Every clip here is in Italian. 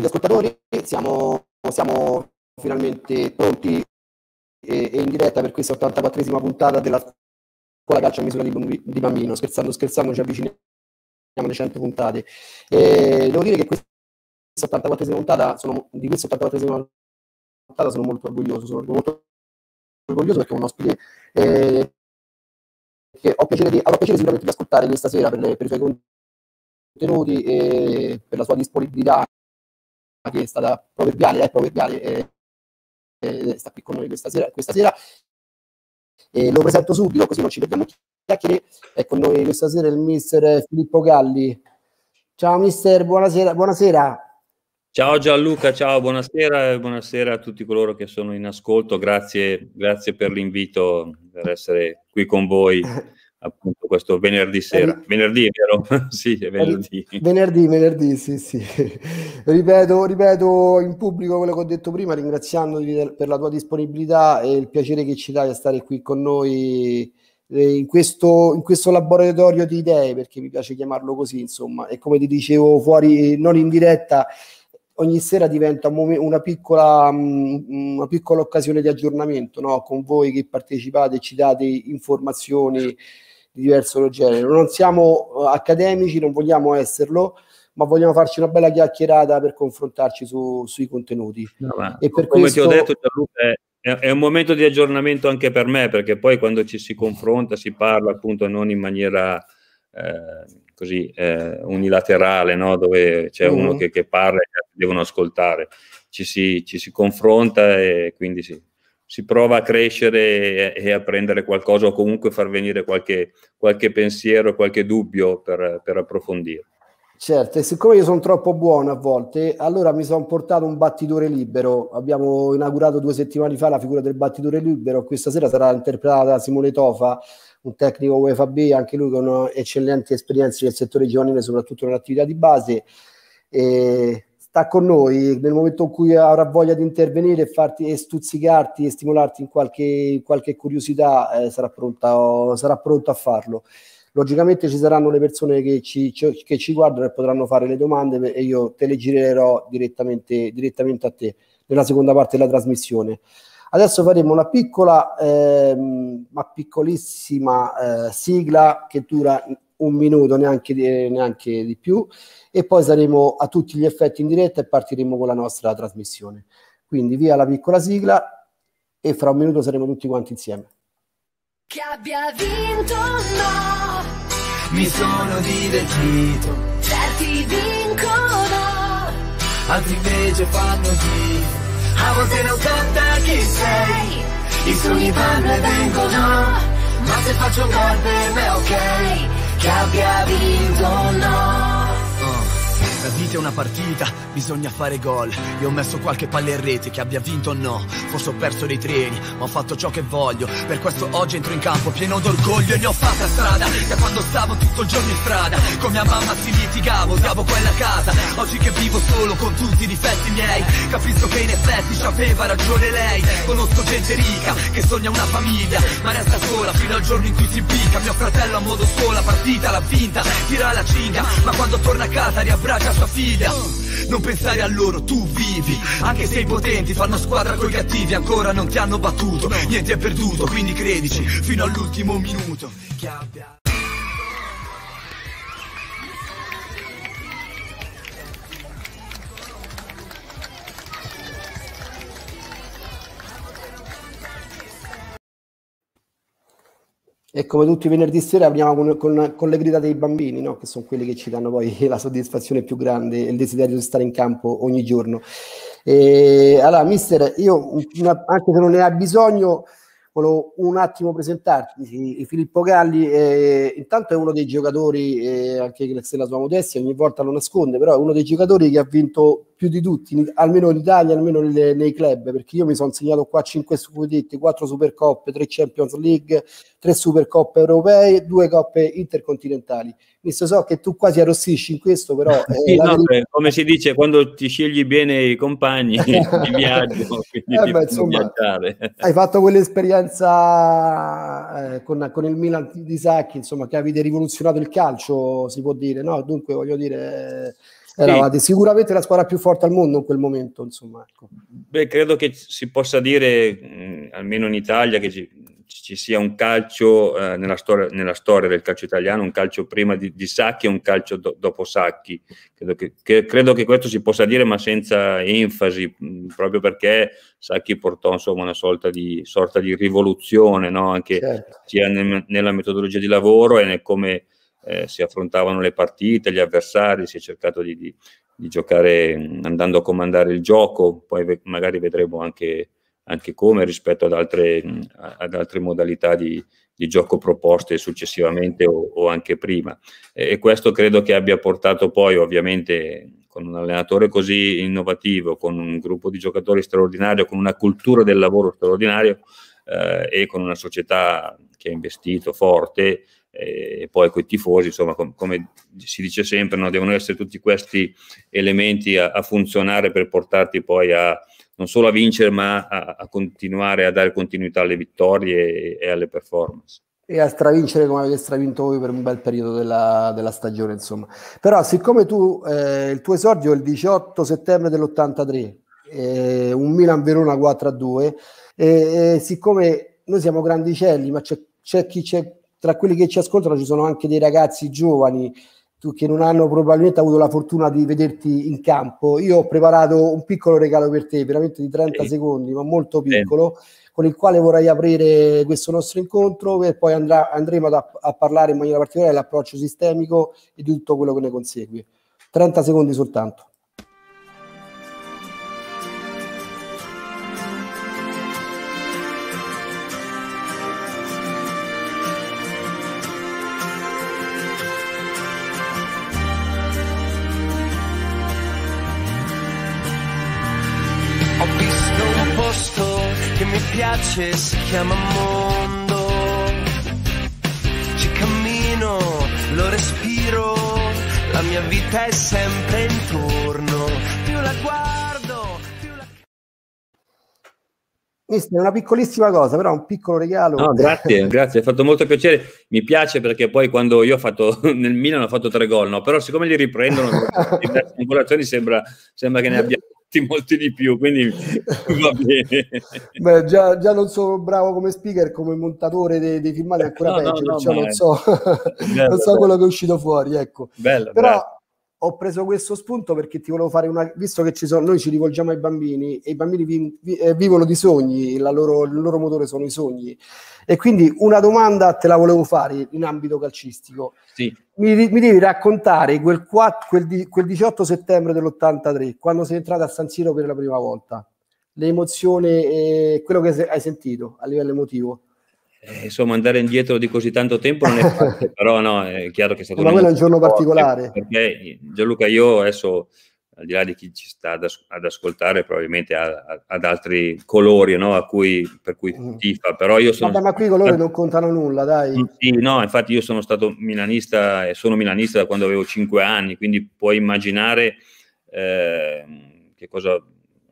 gli ascoltatori, siamo, siamo finalmente pronti e, e, in diretta per questa 84esima puntata della scuola calcio a misura di, di bambino. Scherzando, scherzando, ci avviciniamo alle 100 puntate. E devo dire che questa 84esima puntata, sono, di questa 84esima puntata sono molto orgoglioso, sono molto orgoglioso perché è un ospite eh, che ho piacere di, avrò piacere sicuramente di ascoltare questa sera per, per i suoi contenuti e per la sua disponibilità che è stata proverbiale, è proverbiale, eh, eh, sta qui con noi questa sera, questa sera. E lo presento subito, così non ci vediamo chiacchiere. È con noi questa sera il mister Filippo Galli. Ciao mister, buonasera. buonasera. Ciao Gianluca, ciao, buonasera, buonasera a tutti coloro che sono in ascolto, grazie, grazie per l'invito, per essere qui con voi. appunto questo venerdì sera. Eh, venerdì, vero? sì, è venerdì. Venerdì, venerdì, sì, sì. ripeto, ripeto in pubblico quello che ho detto prima, ringraziandoti per la tua disponibilità e il piacere che ci dai a stare qui con noi eh, in questo, in questo laboratorio di idee, perché mi piace chiamarlo così, insomma, e come ti dicevo fuori, non in diretta, ogni sera diventa una piccola, mm, una piccola occasione di aggiornamento no? con voi che partecipate, e ci date informazioni. Sì di diverso genere. Non siamo eh, accademici, non vogliamo esserlo, ma vogliamo farci una bella chiacchierata per confrontarci su, sui contenuti. No, e per come questo... ti ho detto, Gianluca, è, è un momento di aggiornamento anche per me, perché poi quando ci si confronta si parla appunto non in maniera eh, così eh, unilaterale, no? dove c'è mm uno mm-hmm. che, che, parla e devono ascoltare, ci si, ci si confronta e quindi sì, si prova a crescere e, e a prendere qualcosa o comunque far venire qualche, qualche pensiero, qualche dubbio per, per approfondire. Certo, e siccome io sono troppo buono a volte, allora mi sono portato un battitore libero. Abbiamo inaugurato due settimane fa la figura del battitore libero, questa sera sarà interpretata da Simone Tofa, un tecnico UEFA B, anche lui con eccellenti esperienze nel settore giovanile, soprattutto nell'attività di base. E sta con noi nel momento in cui avrà voglia di intervenire farti, e stuzzicarti e stimolarti in qualche, qualche curiosità eh, sarà, pronta, oh, sarà pronto a farlo logicamente ci saranno le persone che ci, che ci, guardano e potranno fare le domande e io te le girerò direttamente, direttamente a te nella seconda parte della trasmissione. Adesso faremo una piccola, ehm, ma piccolissima eh, sigla che dura un minuto, neanche di, neanche di più, e poi saremo a tutti gli effetti in diretta e partiremo con la nostra trasmissione. Quindi via la piccola sigla e fra un minuto saremo tutti quanti insieme. Che abbia vinto no, mi sono divertito. Certi vincono, altri invece fanno tifo. A volte non conta chi sei, i sogni vanno e vengono, ma se faccio un gol per me ok. que había habido, no. La vita è una partita, bisogna fare gol. Io ho messo qualche palla in rete, che abbia vinto o no. Forse ho perso dei treni, ma ho fatto ciò che voglio. Per questo oggi entro in campo pieno d'orgoglio e ne ho fatta strada. Da quando stavo tutto il giorno in strada, con mia mamma si litigavo, odiavo quella casa. Oggi che vivo solo con tutti i difetti miei, capisco che in effetti ci aveva ragione lei. Conosco gente ricca che sogna una famiglia, ma resta sola fino al giorno in cui si impicca. Mio fratello a modo solo, la partita l'ha vinta, tira la cinghia, ma quando torna a casa riabbraccia casa figlia Non pensare a loro, tu vivi Anche se i potenti fanno squadra coi cattivi Ancora non ti hanno battuto, niente è perduto Quindi credici, fino all'ultimo minuto E come tutti i venerdì sera apriamo con, con, con, le grida dei bambini, no? che sono quelli che ci danno poi la soddisfazione più grande e il desiderio di stare in campo ogni giorno. E, allora, mister, io anche se non ne ha bisogno, volevo un attimo presentarti. Filippo Galli, eh, intanto è uno dei giocatori, eh, anche grazie alla sua modestia, ogni volta lo nasconde, però è uno dei giocatori che ha vinto più di tutti, almeno in Italia, almeno nelle, nei club, perché io mi sono segnato qua 5 scudetti, 4 Supercoppe, 3 Champions League, 3 Supercoppe europee, 2 coppe intercontinentali. Visto so che tu quasi arrossisci in questo, però... Eh, sì, no, verità... beh, come si dice, quando ti scegli bene i compagni di viaggio, eh, beh, insomma, hai fatto quell'esperienza eh, con, con, il Milan di Sacchi, insomma, che avete rivoluzionato il calcio, si può dire, no? Dunque, voglio dire... Eh, eravate sì. sicuramente la squadra più forte al mondo in quel momento, insomma. Ecco. Beh, credo che si possa dire, mh, almeno in Italia, che ci, ci sia un calcio eh, nella, storia, nella, storia, del calcio italiano, un calcio prima di, di Sacchi e un calcio do, dopo Sacchi. Credo che, che, credo che, questo si possa dire, ma senza enfasi, mh, proprio perché Sacchi portò insomma, una sorta di, sorta di rivoluzione, no? anche certo. sia nel, nella metodologia di lavoro e nel come eh, si affrontavano le partite, gli avversari, si è cercato di, di, di giocare mm, andando a comandare il gioco, poi ve magari vedremo anche, anche, come rispetto ad altre, mm, ad altre modalità di, di, gioco proposte successivamente o, o anche prima. E, e questo credo che abbia portato poi ovviamente con un allenatore così innovativo, con un gruppo di giocatori straordinario, con una cultura del lavoro straordinario eh, e con una società che ha investito forte, e poi coi tifosi, insomma, com- come si dice sempre, no? devono essere tutti questi elementi a-, a funzionare per portarti poi a non solo a vincere, ma a, a continuare a dare continuità alle vittorie e, e alle performance e a stravincere come avete stravinto voi per un bel periodo della, della stagione, insomma. Però siccome tu, eh, il tuo esordio è il 18 settembre dell'83, eh, un Milan-Verona 4-2, eh, eh, siccome noi siamo grandicelli, ma c'è, c'è chi c'è tra quelli che ci ascoltano ci sono anche dei ragazzi giovani che non hanno probabilmente avuto la fortuna di vederti in campo. Io ho preparato un piccolo regalo per te, veramente di 30 sì. secondi, ma molto piccolo, sì. con il quale vorrei aprire questo nostro incontro e poi andrà, andremo a, a parlare in maniera particolare dell'approccio sistemico e di tutto quello che ne consegue. 30 secondi soltanto. luce si chiama mondo. Ci cammino, lo respiro, la mia vita è sempre intorno. Più la guardo, più la... Mister, una piccolissima cosa, però un piccolo regalo. No, grazie, grazie, è fatto molto piacere. Mi piace perché poi quando io ho fatto nel Milan ho fatto tre gol, no? Però siccome li riprendono in sembra, sembra che ne abbia molti di più, quindi va bene. Beh, già, già, non sono bravo come speaker, come montatore dei, dei filmati ancora no, peggio, no, no, cioè non, so, bello, non, so, quello che è uscito fuori, ecco. Bello, Però bello. ho preso questo spunto perché ti volevo fare una... Visto che ci sono, noi ci rivolgiamo ai bambini e i bambini vi, vi, eh, vivono di sogni, loro, il loro motore sono i sogni. E quindi una domanda te la volevo fare in ambito calcistico. Sì. Mi, mi, devi raccontare quel, 4, quel, quel 18 settembre dell'83, quando sei entrato a San Siro per la prima volta, l'emozione e quello che hai sentito a livello emotivo. Eh, insomma, andare indietro di così tanto tempo non è facile, però no, è chiaro che è stato Ma quello è un giorno particolare. Perché Gianluca, io adesso al di là di chi ci sta ad, as ad ascoltare, probabilmente ha, ad altri colori no? cui, per cui mm. tifa, però io sono... Vabbè, ma qui i colori eh. non contano nulla, dai. Mm, sì, no, infatti io sono stato milanista e sono milanista da quando avevo 5 anni, quindi puoi immaginare eh, che cosa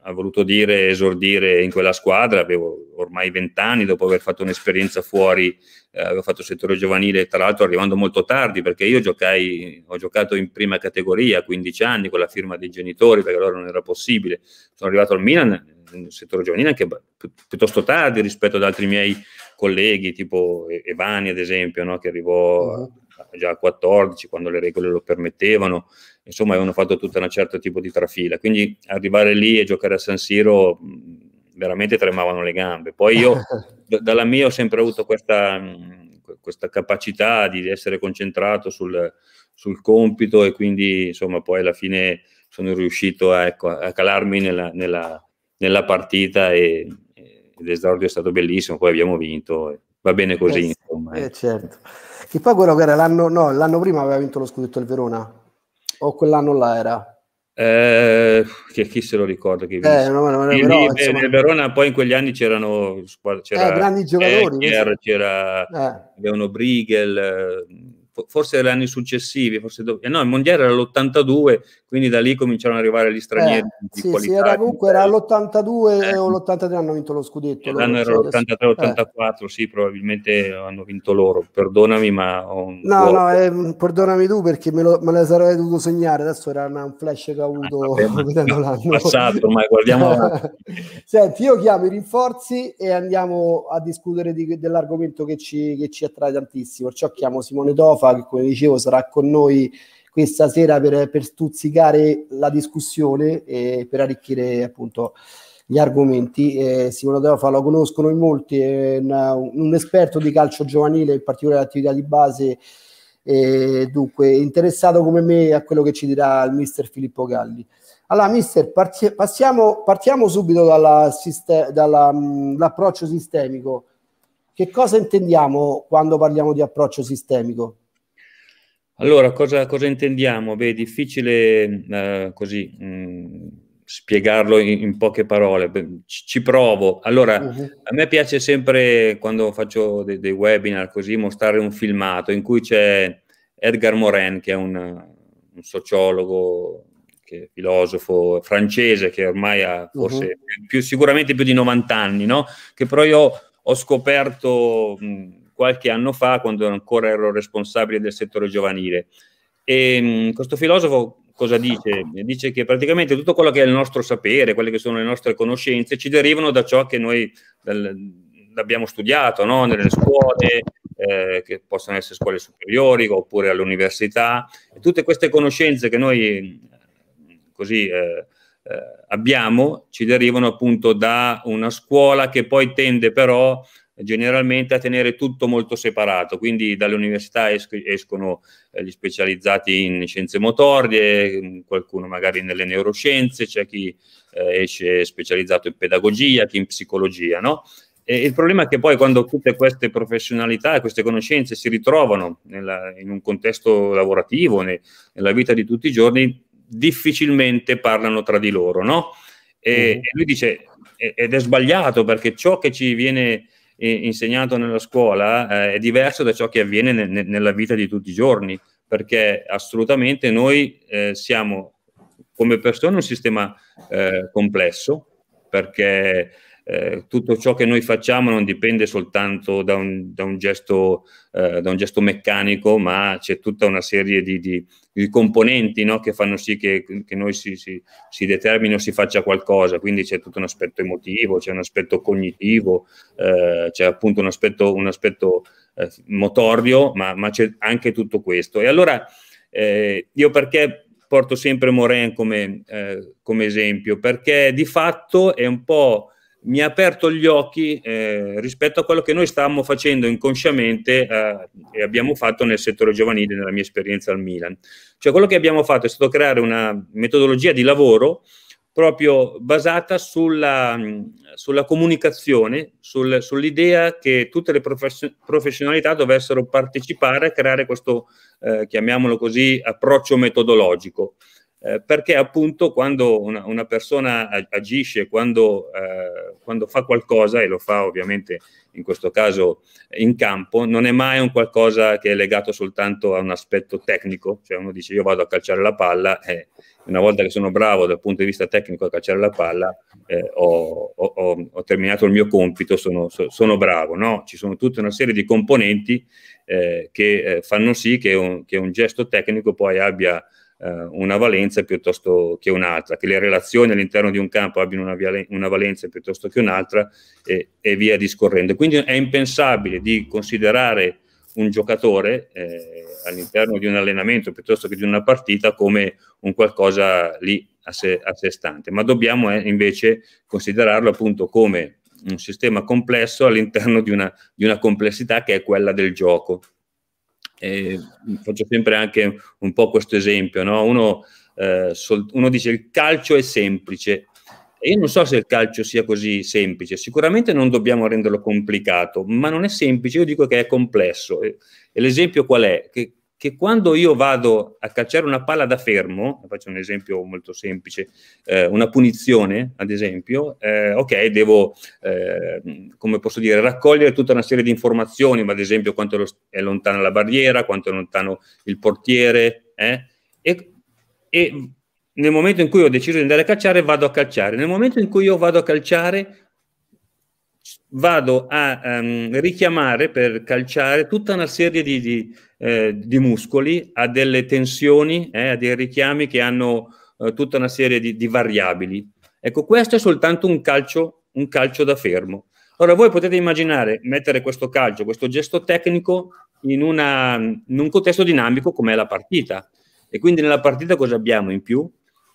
ha voluto dire esordire in quella squadra, avevo ormai vent'anni dopo aver fatto un'esperienza fuori, eh, avevo fatto il settore giovanile, tra l'altro arrivando molto tardi perché io giocai, ho giocato in prima categoria a 15 anni con la firma dei genitori perché allora non era possibile, sono arrivato al Milan nel settore giovanile anche piuttosto tardi rispetto ad altri miei colleghi tipo Evani ad esempio no? che arrivò eh, già a 14 quando le regole lo permettevano, insomma avevano fatto tutta una certa tipo di trafila, quindi arrivare lì e giocare a San Siro veramente tremavano le gambe. Poi io dalla mia ho sempre avuto questa, questa capacità di essere concentrato sul, sul, compito e quindi insomma poi alla fine sono riuscito a, ecco, a calarmi nella, nella, nella partita e, e l'esordio è stato bellissimo, poi abbiamo vinto, va bene così eh, insomma. Eh, ecco. certo che poi quello che era l'anno, no, l'anno prima aveva vinto lo scudetto il Verona, o quell'anno là era. Eh, che chi se lo ricorda che eh, no, no, no, però, beh, insomma... nel Verona poi in quegli anni c'erano c'era, eh, grandi giocatori Ecker, c'era eh. Leono Briegel forse negli anni successivi, forse dopo, no, il mondiale era l'82, quindi da lì cominciarono ad arrivare gli stranieri. Eh, di sì, qualità, sì, era comunque era l'82 eh. o l'83 hanno vinto lo scudetto. Eh, l'anno era l'83-84, eh. sì, probabilmente hanno vinto loro, perdonami ma... Un... no, wow. no, eh, perdonami tu perché me, lo, me ne sarei dovuto segnare, adesso era un flash che ho ah, avuto ah, vabbè, Passato ormai, guardiamo... Senti, io chiamo i rinforzi e andiamo a discutere di, dell'argomento che ci, che ci attrae tantissimo, perciò chiamo Simone Tofa che come dicevo sarà con noi questa sera per, per stuzzicare la discussione e per arricchire appunto gli argomenti. Eh, Simone Teofa lo conoscono in molti, è una, un esperto di calcio giovanile, in particolare attività di base, eh, dunque interessato come me a quello che ci dirà il mister Filippo Galli. Allora, mister, parti, passiamo, partiamo subito dall'approccio dalla, mm, sistemico. Che cosa intendiamo quando parliamo di approccio sistemico? Allora, cosa, cosa intendiamo? Beh, è difficile eh, così mh, mm, spiegarlo in, in, poche parole, Beh, ci, ci, provo. Allora, uh-huh. a me piace sempre, quando faccio dei, dei, webinar così, mostrare un filmato in cui c'è Edgar Morin, che è un, un sociologo, che è filosofo francese, che ormai ha forse uh-huh. più, sicuramente più di 90 anni, no? che però io ho scoperto... Mh, mm, qualche anno fa, quando ancora ero responsabile del settore giovanile. E, ehm, questo filosofo cosa dice? Dice che praticamente tutto quello che è il nostro sapere, quelle che sono le nostre conoscenze, ci derivano da ciò che noi dal, abbiamo studiato no? nelle scuole, eh, che possono essere scuole superiori oppure all'università. E tutte queste conoscenze che noi così, eh, eh, abbiamo ci derivano appunto da una scuola che poi tende però generalmente a tenere tutto molto separato, quindi dalle università escono eh, gli specializzati in scienze motorie, mm, qualcuno magari nelle neuroscienze, c'è chi eh, esce specializzato in pedagogia, chi in psicologia, no? E il problema è che poi quando tutte queste professionalità e queste conoscenze si ritrovano nella, in un contesto lavorativo, ne, nella vita di tutti i giorni, difficilmente parlano tra di loro, no? E, mm. e lui dice, ed è sbagliato perché ciò che ci viene insegnato nella scuola eh, è diverso da ciò che avviene ne, ne, nella vita di tutti i giorni, perché assolutamente noi eh, siamo come persone un sistema eh, complesso, perché eh, tutto ciò che noi facciamo non dipende soltanto da un, da un, gesto, eh, da un gesto, meccanico, ma c'è tutta una serie di, di, di componenti no? che fanno sì che, che noi si, si, si determini o si faccia qualcosa. Quindi c'è tutto un aspetto emotivo, c'è un aspetto cognitivo, eh, c'è appunto un aspetto, un aspetto eh, motorio, ma, ma, c'è anche tutto questo. E allora eh, io perché porto sempre Moren come, eh, come esempio? Perché di fatto è un po' mi ha aperto gli occhi eh, rispetto a quello che noi stavamo facendo inconsciamente eh, e abbiamo fatto nel settore giovanile nella mia esperienza al Milan. Cioè quello che abbiamo fatto è stato creare una metodologia di lavoro proprio basata sulla, mm, sulla comunicazione, sul, sull'idea che tutte le professionalità dovessero partecipare a creare questo, eh, chiamiamolo così, approccio metodologico. Eh, perché appunto quando una, una persona agisce, quando, eh, quando, fa qualcosa, e lo fa ovviamente in questo caso in campo, non è mai un qualcosa che è legato soltanto a un aspetto tecnico, cioè uno dice io vado a calciare la palla e una volta che sono bravo dal punto di vista tecnico a calciare la palla eh, ho, ho, ho, terminato il mio compito, sono, sono, bravo, no? Ci sono tutta una serie di componenti eh, che eh, fanno sì che un, che un gesto tecnico poi abbia eh, una valenza piuttosto che un'altra, che le relazioni all'interno di un campo abbiano una, una valenza piuttosto che un'altra e, e, via discorrendo. Quindi è impensabile di considerare un giocatore eh, all'interno di un allenamento piuttosto che di una partita come un qualcosa lì a sé, a sé stante, ma dobbiamo eh, invece considerarlo appunto come un sistema complesso all'interno di una, di una complessità che è quella del gioco. Eh, faccio sempre anche un po' questo esempio, no? uno, eh, sol- uno dice il calcio è semplice, io non so se il calcio sia così semplice, sicuramente non dobbiamo renderlo complicato, ma non è semplice, io dico che è complesso. E l'esempio qual è? Che che quando io vado a calciare una palla da fermo, faccio un esempio molto semplice, eh, una punizione ad esempio, eh, ok, devo, eh, come posso dire, raccogliere tutta una serie di informazioni, ma ad esempio quanto è lontana la barriera, quanto è lontano il portiere, eh, e, e nel momento in cui ho deciso di andare a calciare vado a calciare, nel momento in cui io vado a calciare vado a um, richiamare per calciare tutta una serie di, di eh, di muscoli ha delle tensioni, eh, ha dei richiami che hanno eh, tutta una serie di, di, variabili. Ecco, questo è soltanto un calcio, un calcio da fermo. Ora voi potete immaginare mettere questo calcio, questo gesto tecnico in, una, in un contesto dinamico come è la partita. E quindi nella partita cosa abbiamo in più?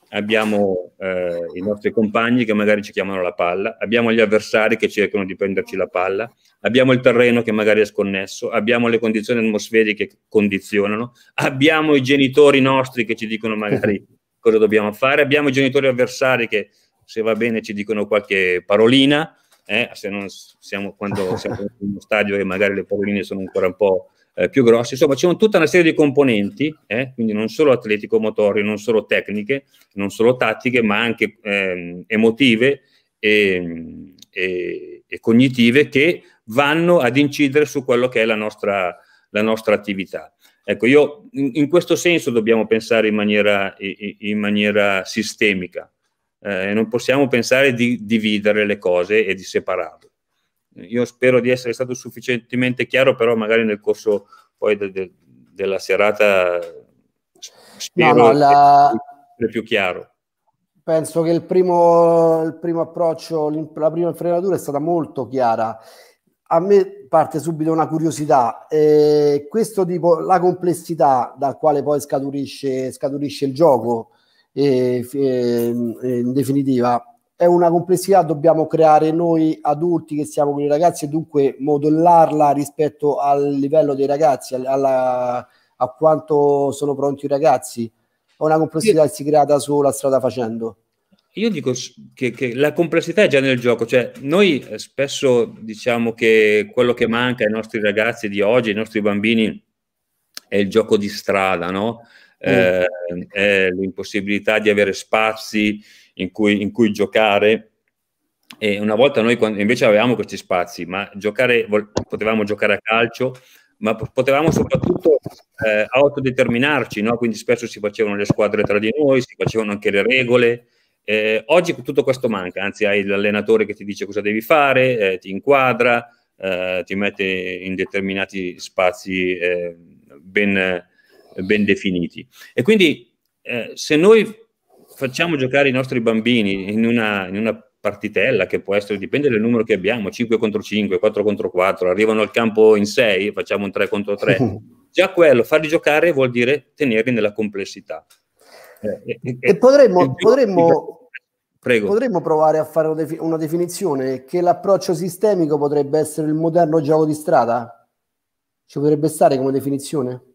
abbiamo eh, i nostri compagni che magari ci chiamano la palla, abbiamo gli avversari che cercano di prenderci la palla, abbiamo il terreno che magari è sconnesso, abbiamo le condizioni atmosferiche che condizionano, abbiamo i genitori nostri che ci dicono magari cosa dobbiamo fare, abbiamo i genitori avversari che se va bene ci dicono qualche parolina, eh, se non siamo quando siamo in uno stadio e magari le paroline sono ancora un po' eh, più grossi. Insomma, c'è tutta una serie di componenti, eh, quindi non solo atletico-motorie, non solo tecniche, non solo tattiche, ma anche eh, emotive e, e, e, cognitive che vanno ad incidere su quello che è la nostra, la nostra attività. Ecco, io in, in, questo senso dobbiamo pensare in maniera, in, in maniera sistemica. Eh, non possiamo pensare di dividere le cose e di separarle. Io spero di essere stato sufficientemente chiaro, però magari nel corso poi de, de, della serata spero no, no, la... più, più chiaro. Penso che il primo, il primo approccio, la prima infrenatura è stata molto chiara. A me parte subito una curiosità, eh, questo tipo, la complessità dal quale poi scaturisce, scaturisce il gioco, eh, eh, in definitiva, è una complessità che dobbiamo creare noi adulti che siamo con i ragazzi e dunque modellarla rispetto al livello dei ragazzi, alla, a quanto sono pronti i ragazzi. È una complessità che si crea da sola strada facendo. Io dico che, che, la complessità è già nel gioco, cioè noi eh, spesso diciamo che quello che manca ai nostri ragazzi di oggi, ai nostri bambini, è il gioco di strada, no? Mm. Eh, l'impossibilità di avere spazi, in cui, in cui giocare. E una volta noi invece avevamo questi spazi, ma giocare, potevamo giocare a calcio, ma potevamo soprattutto eh, autodeterminarci, no? quindi spesso si facevano le squadre tra di noi, si facevano anche le regole. Eh, oggi tutto questo manca, anzi hai l'allenatore che ti dice cosa devi fare, eh, ti inquadra, eh, ti mette in determinati spazi eh, ben, ben, definiti. E quindi eh, se noi facciamo giocare i nostri bambini in una, in una partitella che può essere, dipende dal numero che abbiamo, 5 contro 5, 4 contro 4, arrivano al campo in 6, facciamo un 3 contro 3. Già quello, farli giocare vuol dire tenerli nella complessità. Eh, eh, e eh, potremmo, potremmo, potremmo, provare a fare una definizione che l'approccio sistemico potrebbe essere il moderno gioco di strada? Ci potrebbe stare come definizione?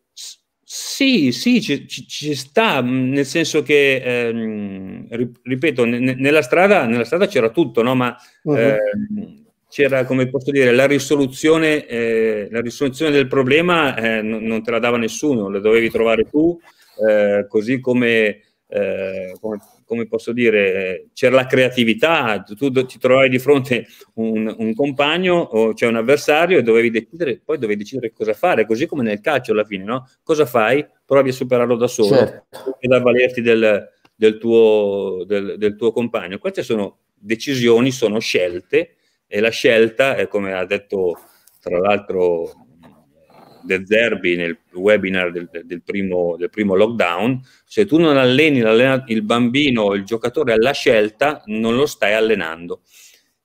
Sì, sì, ci, ci, sta, mm, nel senso che, ehm, ripeto, ne, nella, strada, nella, strada, c'era tutto, no? ma uh-huh. ehm, c'era, come posso dire, la risoluzione, eh, la risoluzione del problema eh, non, non te la dava nessuno, la dovevi trovare tu, eh, così come, eh, come come posso dire, c'era la creatività, tu ti trovavi di fronte un, un compagno o cioè un avversario e dovevi decidere, poi dovevi decidere cosa fare, così come nel calcio alla fine, no? Cosa fai? Provi a superarlo da solo certo. ed avvalerti del, del, tuo, del, del tuo compagno. Queste sono decisioni, sono scelte e la scelta, è come ha detto tra l'altro De Zerbi nel webinar del, del, primo, del primo, lockdown, se tu non alleni il bambino o il giocatore alla scelta, non lo stai allenando.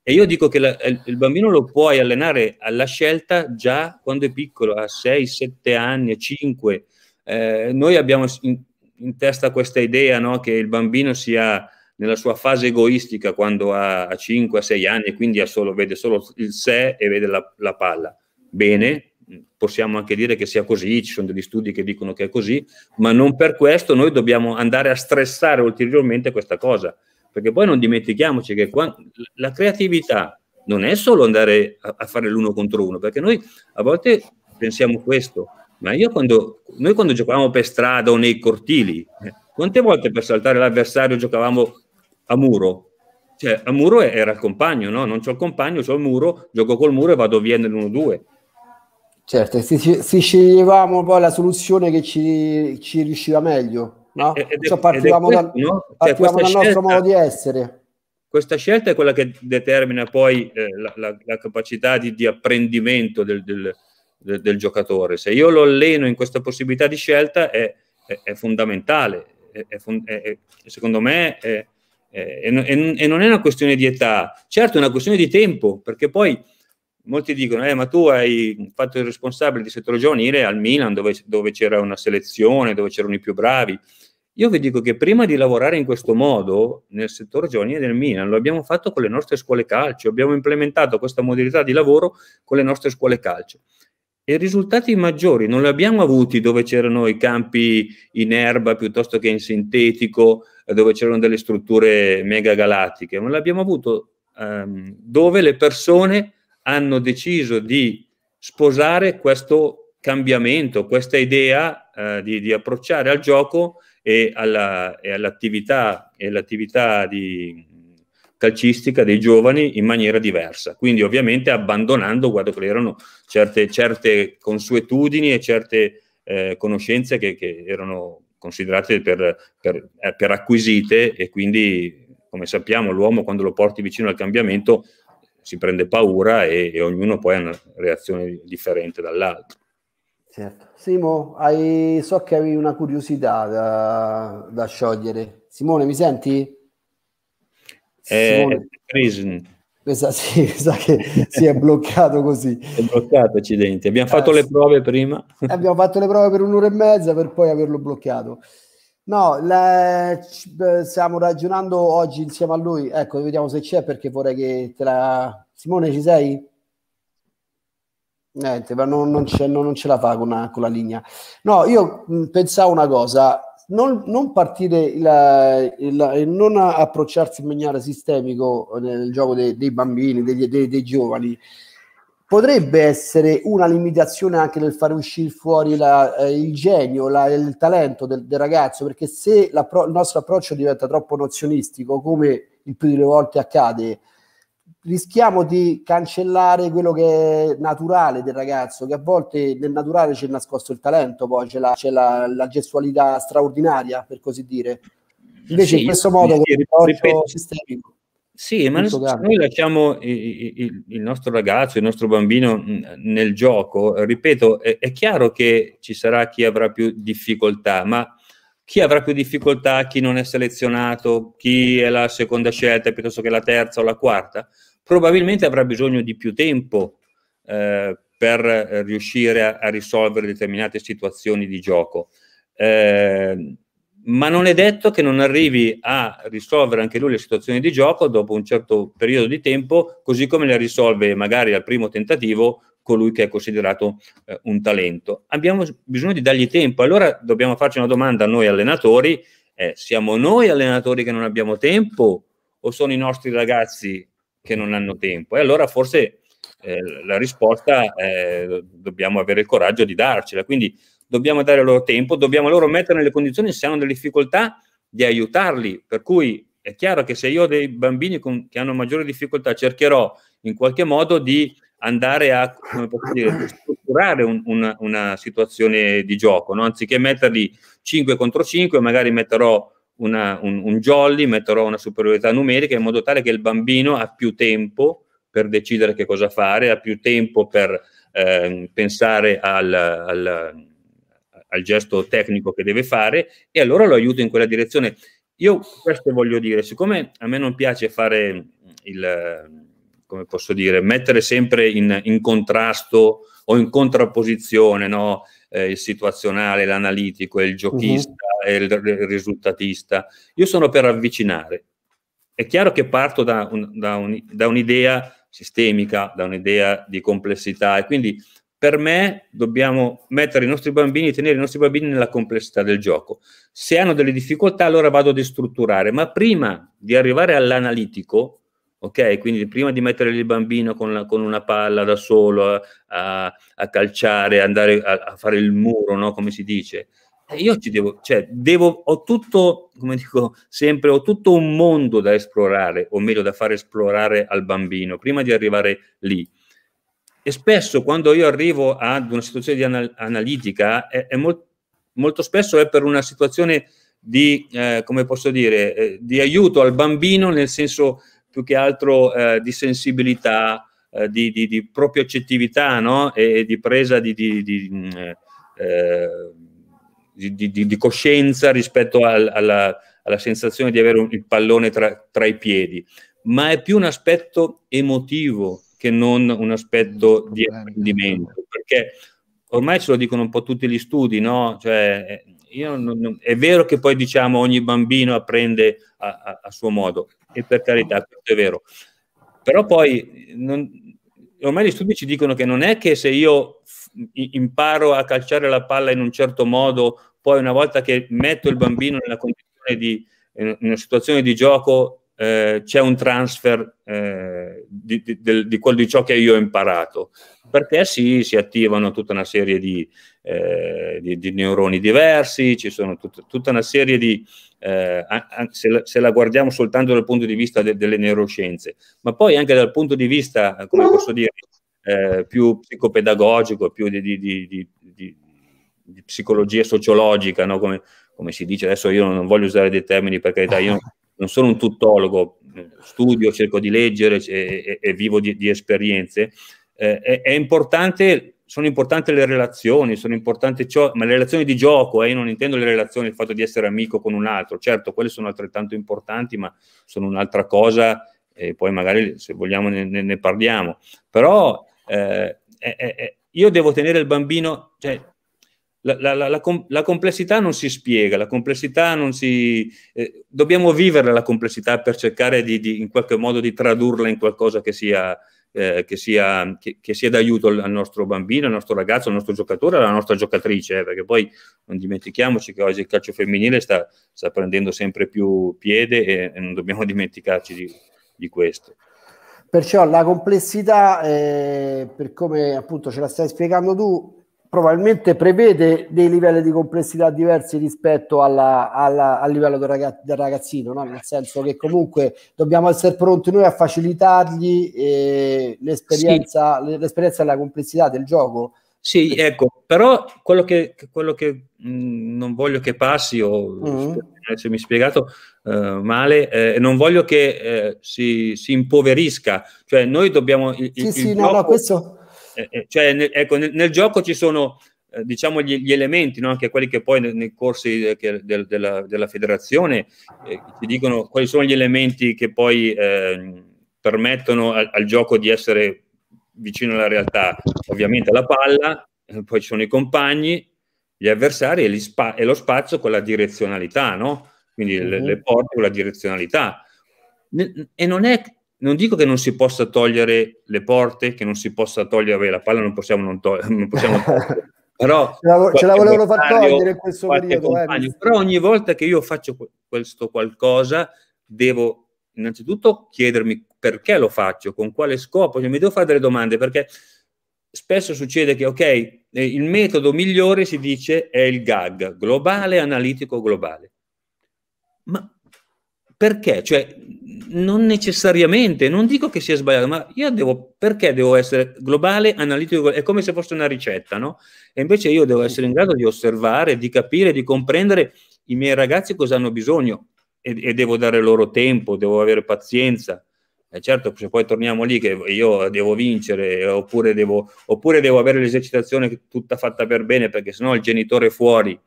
E io dico che la, il bambino lo puoi allenare alla scelta già quando è piccolo, a 6, 7 anni, a 5. Eh, noi abbiamo in, in, testa questa idea no, che il bambino sia nella sua fase egoistica quando ha 5-6 anni e quindi solo, vede solo il sé e vede la, la palla. Bene, possiamo anche dire che sia così, ci sono degli studi che dicono che è così, ma non per questo noi dobbiamo andare a stressare ulteriormente questa cosa, perché poi non dimentichiamoci che qua, la creatività non è solo andare a, a fare l'uno contro uno, perché noi a volte pensiamo questo, ma io quando, noi quando giocavamo per strada o nei cortili, eh, quante volte per saltare l'avversario giocavamo a muro? Cioè, a muro era il compagno, no? Non c'ho il compagno, c'ho il muro, gioco col muro e vado via nell'1-2 Certo, se sceglievamo poi la soluzione che ci, ci riusciva meglio, no? cioè partivamo, questo, dal, no? partivamo cioè, dal scelta, nostro modo di essere. Questa scelta è quella che determina poi eh, la, la, la, capacità di, di apprendimento del, del, del, del, giocatore. Se io lo alleno in questa possibilità di scelta è, è, è fondamentale, è, secondo me e non è una questione di età, certo è una questione di tempo, perché poi molti dicono, eh, ma tu hai fatto il responsabile di settore giovanile al Milan, dove, dove c'era una selezione, dove c'erano i più bravi. Io vi dico che prima di lavorare in questo modo nel settore giovanile del Milan, lo abbiamo fatto con le nostre scuole calcio, abbiamo implementato questa modalità di lavoro con le nostre scuole calcio. E i risultati maggiori non li abbiamo avuti dove c'erano i campi in erba piuttosto che in sintetico, dove c'erano delle strutture mega galattiche, ma abbiamo avuti ehm, dove le persone hanno deciso di sposare questo cambiamento, questa idea eh, di, di, approcciare al gioco e, alla, e all'attività, e all'attività di, calcistica dei giovani in maniera diversa. Quindi ovviamente abbandonando guarda, che erano certe, certe, consuetudini e certe eh, conoscenze che, che, erano considerate per, per, eh, per acquisite e quindi, come sappiamo, l'uomo quando lo porti vicino al cambiamento si prende paura e, e ognuno poi ha una reazione differente dall'altro. Certo. Simo, hai, so che avevi una curiosità da, da, sciogliere. Simone, mi senti? Eh, Simone. Questa sì, sa che si è bloccato così. È bloccato, accidenti. Abbiamo eh, fatto sì. le prove prima. Abbiamo fatto le prove per un'ora e mezza per poi averlo bloccato. No, le, stiamo ragionando oggi insieme a lui. Ecco, vediamo se c'è perché vorrei che te la. Simone, ci sei? Niente, ma non, non, non, non ce la fa con, una, con la linea. No, io mh, pensavo una cosa. Non, non, partire il, il, il, non approcciarsi in maniera sistemico nel gioco dei, dei bambini, degli, dei, dei, giovani, potrebbe essere una limitazione anche nel fare uscire fuori la, eh, il genio, la, il talento del, del, ragazzo, perché se il nostro approccio diventa troppo nozionistico, come il più delle volte accade, rischiamo di cancellare quello che è naturale del ragazzo, che a volte nel naturale c'è nascosto il talento, poi c'è la, c'è la, la gestualità straordinaria, per così dire. Invece sì, in questo modo, sì, con il ripeto, sistemico sì, ma noi lasciamo il, nostro ragazzo, il nostro bambino nel gioco. Ripeto, è, chiaro che ci sarà chi avrà più difficoltà, ma chi avrà più difficoltà, chi non è selezionato, chi è la seconda scelta piuttosto che la terza o la quarta, probabilmente avrà bisogno di più tempo eh, per riuscire a, risolvere determinate situazioni di gioco. Eh, ma non è detto che non arrivi a risolvere anche lui le situazioni di gioco dopo un certo periodo di tempo, così come le risolve magari al primo tentativo colui che è considerato eh, un talento. Abbiamo bisogno di dargli tempo, allora dobbiamo farci una domanda a noi allenatori, eh, siamo noi allenatori che non abbiamo tempo o sono i nostri ragazzi che non hanno tempo? E allora forse eh, la risposta dobbiamo avere il coraggio di darcela. Quindi dobbiamo dare loro tempo, dobbiamo loro mettere nelle condizioni se hanno delle difficoltà di aiutarli. Per cui è chiaro che se io ho dei bambini con, che hanno maggiori difficoltà, cercherò in qualche modo di andare a dire, strutturare un, una, una, situazione di gioco, no? anziché metterli 5 contro 5, magari metterò una, un, un jolly, metterò una superiorità numerica in modo tale che il bambino ha più tempo per decidere che cosa fare, ha più tempo per eh, pensare al, al al gesto tecnico che deve fare e allora lo aiuto in quella direzione. Io questo voglio dire, siccome a me non piace fare il, come posso dire, mettere sempre in, in contrasto o in contrapposizione no? eh, il situazionale, l'analitico, il giochista, uh-huh. il, il risultatista. Io sono per avvicinare. È chiaro che parto da, un, da, un, da un'idea sistemica, da un'idea di complessità e quindi per me dobbiamo mettere i nostri bambini, tenere i nostri bambini nella complessità del gioco. Se hanno delle difficoltà, allora vado a destrutturare, ma prima di arrivare all'analitico, ok? Quindi prima di mettere il bambino con, la, con una palla da solo a, a calciare, andare a, a, fare il muro, no? Come si dice. Eh, io ci devo, cioè, devo, ho tutto, come dico sempre, ho tutto un mondo da esplorare, o meglio da fare esplorare al bambino, prima di arrivare lì e spesso quando io arrivo ad una situazione di anal- analitica, è, è molt- molto spesso è per una situazione di, eh, come posso dire, eh, di aiuto al bambino nel senso più che altro eh, di sensibilità, eh, di, di, di propria accettività no? e, e, di presa mm, eh, di, di coscienza rispetto al, alla, alla, sensazione di avere un, il pallone tra, tra i piedi, ma è più un aspetto emotivo che non un aspetto di eh, apprendimento, perché ormai ce lo dicono un po' tutti gli studi, no? Cioè, eh, non, è vero che poi diciamo ogni bambino apprende a, a, a, suo modo, e per carità, questo è vero. Però poi non, ormai gli studi ci dicono che non è che se io imparo a calciare la palla in un certo modo, poi una volta che metto il bambino nella condizione di, in eh, una situazione di gioco eh, c'è un transfer eh, di, di, del, di, di, ciò che io ho imparato, perché sì, si attivano tutta una serie di, eh, di neuroni diversi, ci sono tut, tutta una serie di, eh, se la, se, la, guardiamo soltanto dal punto di vista de, delle neuroscienze, ma poi anche dal punto di vista, come posso dire, eh, più psicopedagogico, più di, psicologia sociologica, no? come, come si dice adesso io non voglio usare dei termini per carità, io non sono un tuttologo, mm, studio, cerco di leggere e, e, e vivo di, di esperienze, eh, è, è, importante, sono importanti le relazioni, sono importanti ciò, ma le relazioni di gioco, eh, io non intendo le relazioni, il fatto di essere amico con un altro, certo quelle sono altrettanto importanti, ma sono un'altra cosa e poi magari se vogliamo ne, ne, ne parliamo, però eh, io devo tenere il bambino, cioè, la, la, la, la, complessità non si spiega, la complessità non si... Eh, dobbiamo vivere la complessità per cercare di, di, in qualche modo di tradurla in qualcosa che sia, eh, che sia, che, che sia d'aiuto al, al, nostro bambino, al nostro ragazzo, al nostro giocatore, alla nostra giocatrice, eh, perché poi non dimentichiamoci che oggi il calcio femminile sta, sta prendendo sempre più piede e, e non dobbiamo dimenticarci di, di questo. Perciò la complessità, eh, per come appunto ce la stai spiegando tu, probabilmente prevede dei livelli di complessità diversi rispetto alla, alla, al livello del, ragazz- del ragazzino, no? nel senso che comunque dobbiamo essere pronti noi a facilitargli eh, l'esperienza, sì. l'esperienza e la complessità del gioco. Sì, ecco, però quello che, quello che mh, non voglio che passi, o mm-hmm. Eh, se mi hai spiegato eh, male, eh, non voglio che eh, si, si, impoverisca, cioè noi dobbiamo... Il, sì, il sì, gioco... no, no, questo eh, eh, cioè, nel, ecco, nel, nel, gioco ci sono eh, diciamo gli, gli elementi, no? anche quelli che poi nei, nei corsi eh, che, del, della, della, federazione eh, ci dicono quali sono gli elementi che poi ehm, permettono al, al gioco di essere vicino alla realtà. Ovviamente la palla, poi ci sono i compagni, gli avversari e, spa- e, lo spazio con la direzionalità, no? Quindi mm-hmm. le, le, porte con la direzionalità. E non è non dico che non si possa togliere le porte, che non si possa togliere, beh, la palla non possiamo non, to- non possiamo togliere. Però ce la, ce la volevano far togliere in questo periodo. Eh, compagno, però ogni volta che io faccio questo qualcosa, devo innanzitutto chiedermi perché lo faccio, con quale scopo, cioè, mi devo fare delle domande, perché spesso succede che, ok, eh, il metodo migliore si dice è il GAG, globale analitico globale. Ma perché? Cioè, non necessariamente, non dico che sia sbagliato, ma io devo, perché devo essere globale, analitico, è come se fosse una ricetta, no? E invece io devo essere in grado di osservare, di capire, di comprendere i miei ragazzi cosa hanno bisogno e, e devo dare loro tempo, devo avere pazienza. E certo, se poi torniamo lì che io devo vincere oppure devo, oppure devo avere l'esercitazione tutta fatta per bene perché sennò il genitore fuori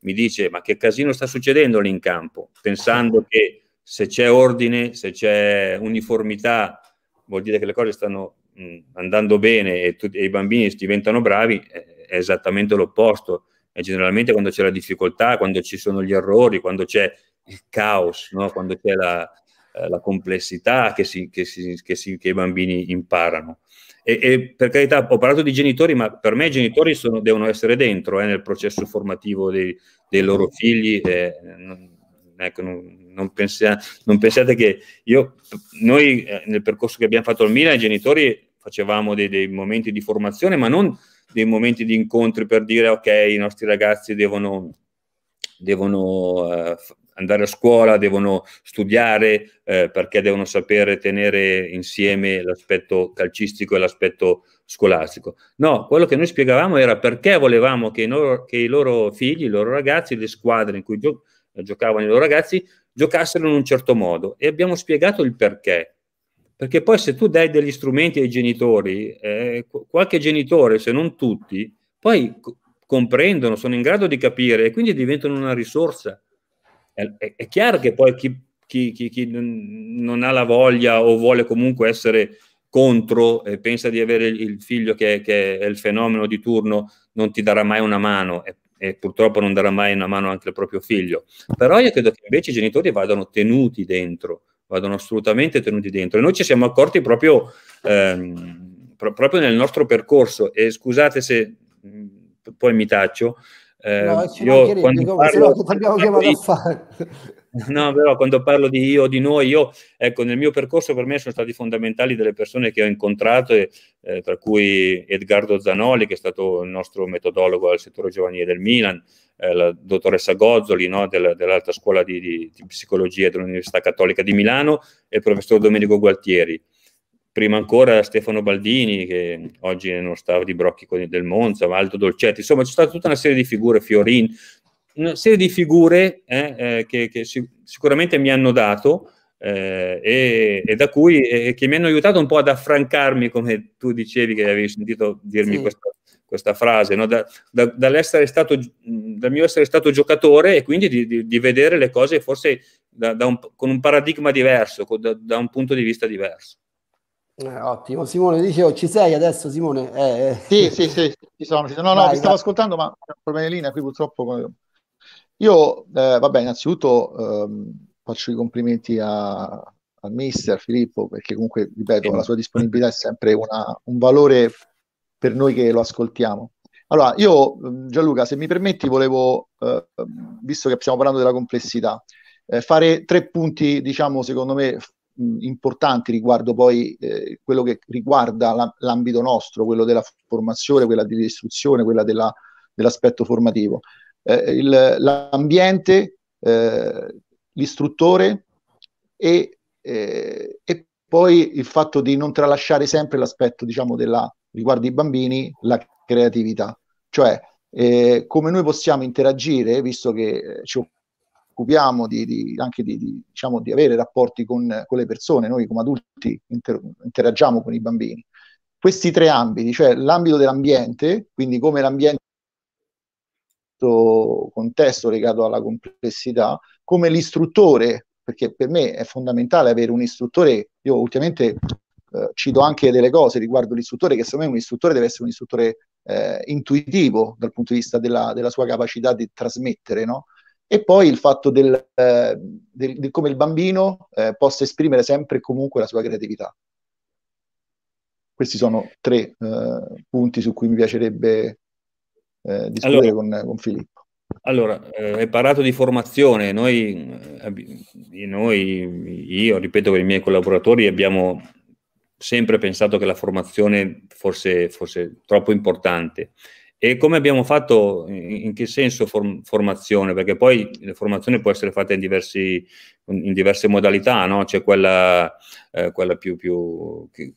mi dice ma che casino sta succedendo lì in campo, pensando che se c'è ordine, se c'è uniformità, vuol dire che le cose stanno mh, mm, andando bene e, tu, e, i bambini diventano bravi, è, è esattamente l'opposto. E generalmente quando c'è la difficoltà, quando ci sono gli errori, quando c'è il caos, no? quando c'è la, eh, la complessità che, si, che, si, che, si, che, i bambini imparano. E, e, per carità, ho parlato di genitori, ma per me i genitori sono, devono essere dentro eh, nel processo formativo dei, dei loro figli. Eh, non, Ecco, non, non, pensia, non pensiate che io, noi eh, nel percorso che abbiamo fatto al Milan, i genitori facevamo dei, dei momenti di formazione, ma non dei momenti di incontri per dire ok, i nostri ragazzi devono, devono eh, andare a scuola, devono studiare eh, perché devono sapere tenere insieme l'aspetto calcistico e l'aspetto scolastico. No, quello che noi spiegavamo era perché volevamo che i loro, che i loro figli, i loro ragazzi, le squadre in cui, gio- eh, giocavano i loro ragazzi, giocassero in un certo modo e abbiamo spiegato il perché. Perché poi se tu dai degli strumenti ai genitori, eh, qualche genitore, se non tutti, poi comprendono, sono in grado di capire e quindi diventano una risorsa. È, è, è chiaro che poi chi, chi, chi, chi, non ha la voglia o vuole comunque essere contro e pensa di avere il figlio che, che è il fenomeno di turno, non ti darà mai una mano. è e purtroppo non darà mai una mano anche al proprio figlio. Però io credo che invece i genitori vadano tenuti dentro, vadano assolutamente tenuti dentro. E noi ci siamo accorti proprio, ehm, pro- proprio nel nostro percorso. E scusate se mh, poi mi taccio. Eh, no, ehm, io quando parlo, parlo, parlo, No, però quando parlo di io, di noi, io, ecco, nel mio percorso per me sono stati fondamentali delle persone che ho incontrato, eh, tra cui Edgardo Zanoli, che è stato il nostro metodologo al settore giovanile del Milan, eh, la dottoressa Gozzoli no, del, dell'Alta Scuola di, di, di Psicologia dell'Università Cattolica di Milano e il professor Domenico Gualtieri. Prima ancora Stefano Baldini, che oggi è nello staff di Brocchi del Monza, Valdo Dolcetti, insomma c'è stata tutta una serie di figure, Fiorin, una serie di figure eh, eh, che, che sicuramente mi hanno dato eh, e, e, da cui che mi hanno aiutato un po' ad affrancarmi, come tu dicevi che avevi sentito dirmi sì. questa, questa, frase, no? da, da, dall'essere stato, dal mio essere stato giocatore e quindi di, di, di vedere le cose forse da, un, con un paradigma diverso, con, da un punto di vista diverso. Eh, ottimo, Simone, dicevo, ci sei adesso Simone? Eh, eh. Sì, sì, sì, ci sono, ci sono. No, no, vai, vi stavo ascoltando, ma problemi di linea qui purtroppo io, eh, vabbè, innanzitutto ehm, faccio i complimenti a, al mister Filippo, perché comunque, ripeto, la sua disponibilità è sempre una, un valore per noi che lo ascoltiamo. Allora, io, mm, Gianluca, se mi permetti, volevo, eh, mm, visto che stiamo parlando della complessità, eh, fare tre punti, diciamo, secondo me mm, importanti riguardo poi eh, quello che riguarda la, l'ambito nostro, quello della formazione, quella dell'istruzione, quella della, dell'aspetto formativo eh, il, l'ambiente, eh, l'istruttore e, eh, e, poi il fatto di non tralasciare sempre l'aspetto diciamo, della, riguardo i bambini, la creatività. Cioè, eh, come noi possiamo interagire, visto che eh, ci occupiamo di, di, anche di, di, diciamo, di avere rapporti con, con, le persone, noi come adulti inter, interagiamo con i bambini. Questi tre ambiti, cioè l'ambito dell'ambiente, quindi come l'ambiente questo contesto legato alla complessità come l'istruttore, perché per me è fondamentale avere un istruttore, io ultimamente eh, cito anche delle cose riguardo l'istruttore, che secondo me un istruttore deve essere un istruttore eh, intuitivo dal punto di vista della, della sua capacità di trasmettere, no? E poi il fatto del, eh, del, del come il bambino eh, possa esprimere sempre e comunque la sua creatività. Questi sono tre eh, punti su cui mi piacerebbe eh, discutere allora, con, con, Filippo. Allora, eh, hai parlato di formazione, noi, eh, noi, io ripeto che i miei collaboratori abbiamo sempre pensato che la formazione fosse, fosse troppo importante. E come abbiamo fatto, in che senso form- formazione? Perché poi la formazione può essere fatta in, diversi, in diverse modalità, no? C'è quella, eh, quella più, più che,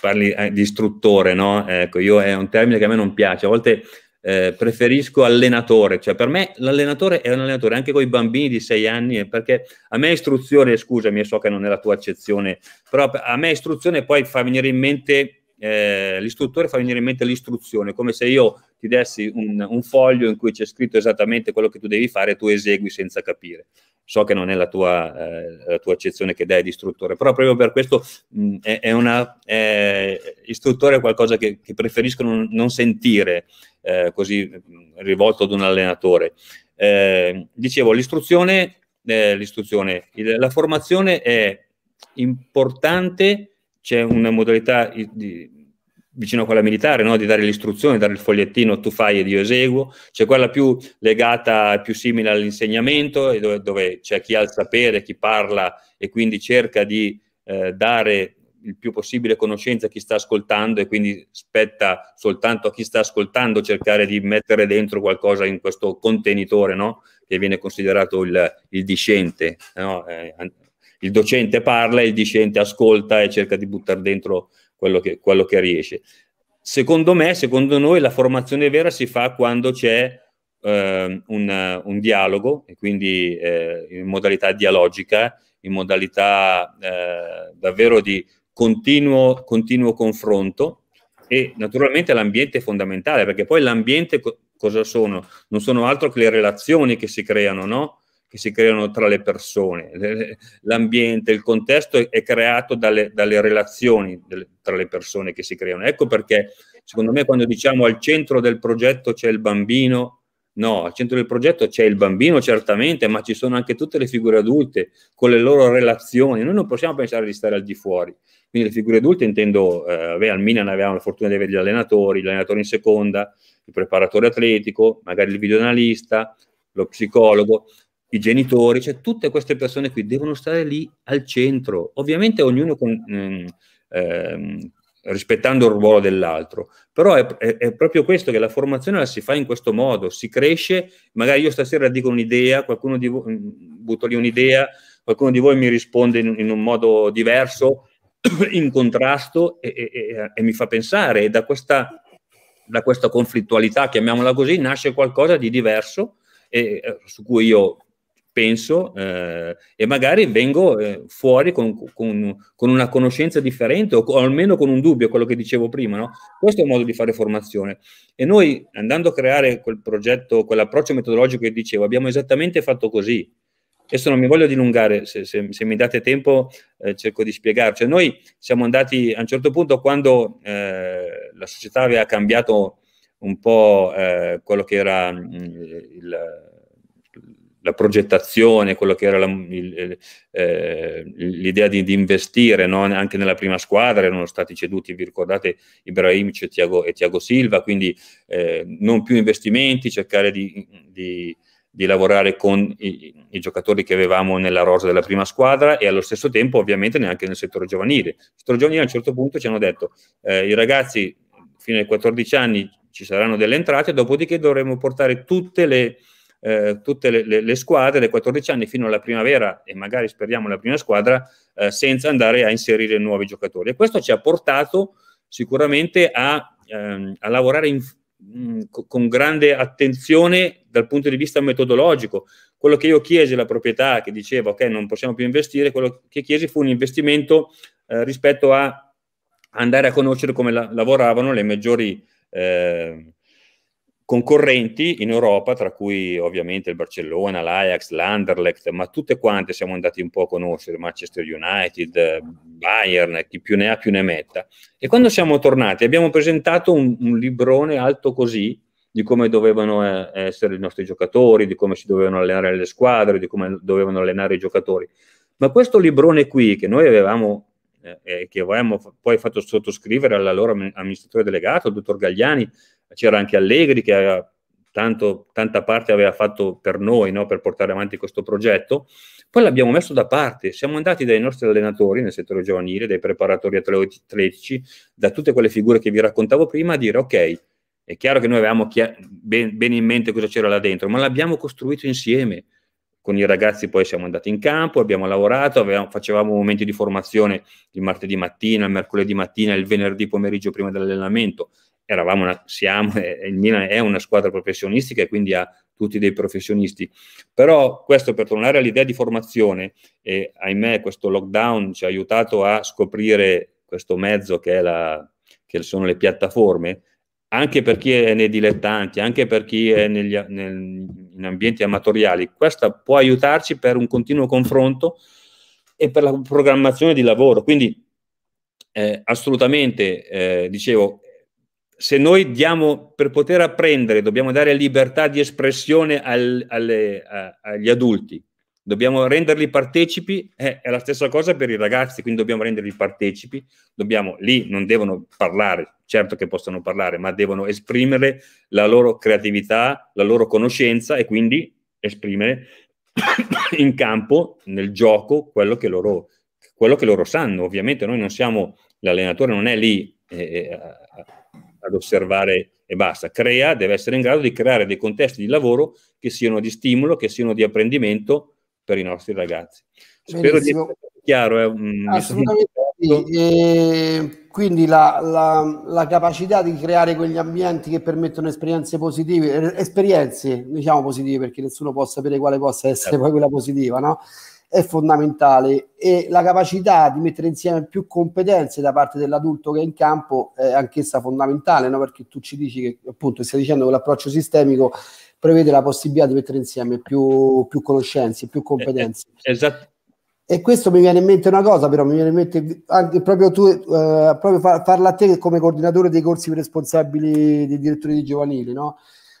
parli eh, di istruttore, no? Ecco, io è un termine che a me non piace, a volte eh, preferisco allenatore, cioè per me l'allenatore è un allenatore anche con i bambini di sei anni, eh, perché a me istruzione, scusami, eh, so che non è la tua accezione, però a me istruzione poi fa venire in mente eh, l'istruttore, fa venire in mente l'istruzione, come se io ti dessi un, un, foglio in cui c'è scritto esattamente quello che tu devi fare e tu esegui senza capire. So che non è la tua, eh, la tua accezione che dai di istruttore, però proprio per questo mh, mm, è, è, una, è, istruttore è qualcosa che, che preferisco non, non sentire eh, così mm, rivolto ad un allenatore. Eh, dicevo, l'istruzione, eh, l'istruzione il, la formazione è importante, c'è una modalità di, di, vicino a quella militare, no? di dare l'istruzione, dare il fogliettino, tu fai ed io eseguo, c'è quella più legata, più simile all'insegnamento, dove, dove c'è chi ha il sapere, chi parla e quindi cerca di eh, dare il più possibile conoscenza a chi sta ascoltando e quindi spetta soltanto a chi sta ascoltando cercare di mettere dentro qualcosa in questo contenitore no? che viene considerato il, il discente. No? Eh, il docente parla, il discente ascolta e cerca di buttare dentro quello che, quello che riesce. Secondo me, secondo noi, la formazione vera si fa quando c'è eh, un, un, dialogo, e quindi eh, in modalità dialogica, in modalità eh, davvero di continuo, continuo confronto e naturalmente l'ambiente è fondamentale perché poi l'ambiente co- cosa sono? Non sono altro che le relazioni che si creano, no? che si creano tra le persone. L'ambiente, il contesto è, creato dalle, dalle relazioni delle, tra le persone che si creano. Ecco perché, secondo me, quando diciamo al centro del progetto c'è il bambino, No, al centro del progetto c'è il bambino certamente, ma ci sono anche tutte le figure adulte con le loro relazioni. Noi non possiamo pensare di stare al di fuori. Quindi le figure adulte intendo, eh, al Milan avevamo la fortuna di avere gli allenatori, l'allenatore in seconda, il preparatore atletico, magari il videoanalista, lo psicologo, i genitori, cioè tutte queste persone qui devono stare lì al centro. Ovviamente ognuno con, ehm, ehm, rispettando il ruolo dell'altro. Però è, è, è, proprio questo che la formazione la si fa in questo modo, si cresce, magari io stasera dico un'idea, qualcuno di voi mm, butto lì un'idea, qualcuno di voi mi risponde in, in un modo diverso, in contrasto e, e, e, e, mi fa pensare e da questa, da questa conflittualità, chiamiamola così, nasce qualcosa di diverso eh, su cui io penso, eh, e magari vengo eh, fuori con, con, con, una conoscenza differente o, o, almeno con un dubbio, quello che dicevo prima. No? Questo è un modo di fare formazione. E noi, andando a creare quel progetto, quell'approccio metodologico che dicevo, abbiamo esattamente fatto così. Adesso non mi voglio dilungare, se, se, se mi date tempo eh, cerco di spiegarci. Cioè, noi siamo andati a un certo punto quando eh, la società aveva cambiato un po' eh, quello che era mh, mm, il la progettazione, quello che era la, il, eh, eh, l'idea di, di investire no? anche nella prima squadra, erano stati ceduti, vi ricordate, Ibrahim e Tiago, e Tiago Silva, quindi eh, non più investimenti, cercare di, di, di lavorare con i, i, giocatori che avevamo nella rosa della prima squadra e allo stesso tempo ovviamente neanche nel settore giovanile. Nel settore giovanile a un certo punto ci hanno detto eh, i ragazzi fino ai 14 anni ci saranno delle entrate, dopodiché dovremo portare tutte le eh, tutte le, le, le, squadre dai 14 anni fino alla primavera e magari speriamo la prima squadra eh, senza andare a inserire nuovi giocatori. E questo ci ha portato sicuramente a, ehm, a lavorare in, mh, mm, con grande attenzione dal punto di vista metodologico. Quello che io chiesi alla proprietà che diceva ok non possiamo più investire, quello che chiesi fu un investimento eh, rispetto a andare a conoscere come la, lavoravano le maggiori eh, concorrenti in Europa, tra cui ovviamente il Barcellona, l'Ajax, l'Anderlecht, ma tutte quante siamo andati un po' a conoscere, Manchester United, Bayern, chi più ne ha più ne metta. E quando siamo tornati abbiamo presentato un, un librone alto così di come dovevano eh, essere i nostri giocatori, di come si dovevano allenare le squadre, di come dovevano allenare i giocatori. Ma questo librone qui che noi avevamo eh, eh che avevamo poi fatto sottoscrivere all'allora amministratore delegato, il dottor Gagliani, c'era anche Allegri che aveva tanto, tanta parte aveva fatto per noi no? per portare avanti questo progetto, poi l'abbiamo messo da parte, siamo andati dai nostri allenatori nel settore giovanile, dai preparatori atletici, da tutte quelle figure che vi raccontavo prima, a dire ok, è chiaro che noi avevamo ben, ben in mente cosa c'era là dentro, ma l'abbiamo costruito insieme, con i ragazzi poi siamo andati in campo, abbiamo lavorato, avevamo, facevamo momenti di formazione il martedì mattina, il mercoledì mattina, il venerdì pomeriggio prima dell'allenamento, eravamo una, siamo, eh, il Milan è una squadra professionistica e quindi ha tutti dei professionisti. Però questo per tornare all'idea di formazione, e ahimè questo lockdown ci ha aiutato a scoprire questo mezzo che, è la, che sono le piattaforme, anche per chi è nei dilettanti, anche per chi è negli, nel, in ambienti amatoriali, questa può aiutarci per un continuo confronto e per la programmazione di lavoro. Quindi eh, assolutamente, eh, dicevo, se noi diamo, per poter apprendere, dobbiamo dare libertà di espressione al, alle, a, agli adulti, dobbiamo renderli partecipi, eh, è la stessa cosa per i ragazzi, quindi dobbiamo renderli partecipi, dobbiamo, lì non devono parlare, certo che possono parlare, ma devono esprimere la loro creatività, la loro conoscenza e quindi esprimere in campo, nel gioco, quello che loro, quello che loro sanno. Ovviamente noi non siamo, l'allenatore non è lì. Eh, eh ad osservare e basta. Crea, deve essere in grado di creare dei contesti di lavoro che siano di stimolo, che siano di apprendimento per i nostri ragazzi. Spero Benissimo. di essere chiaro. Eh, Assolutamente sì. quindi la, la, la, capacità di creare quegli ambienti che permettono esperienze positive, eh, esperienze diciamo positive perché nessuno può sapere quale possa essere certo. poi quella positiva, no? è fondamentale e la capacità di mettere insieme più competenze da parte dell'adulto che è in campo è anch'essa fondamentale, no? perché tu ci dici che appunto stai dicendo che l'approccio sistemico prevede la possibilità di mettere insieme più, più conoscenze, più competenze. Esatto. E questo mi viene in mente una cosa, però mi viene in mente anche proprio tu, eh, proprio farla a te come coordinatore dei corsi responsabili di direttori di giovanili, no?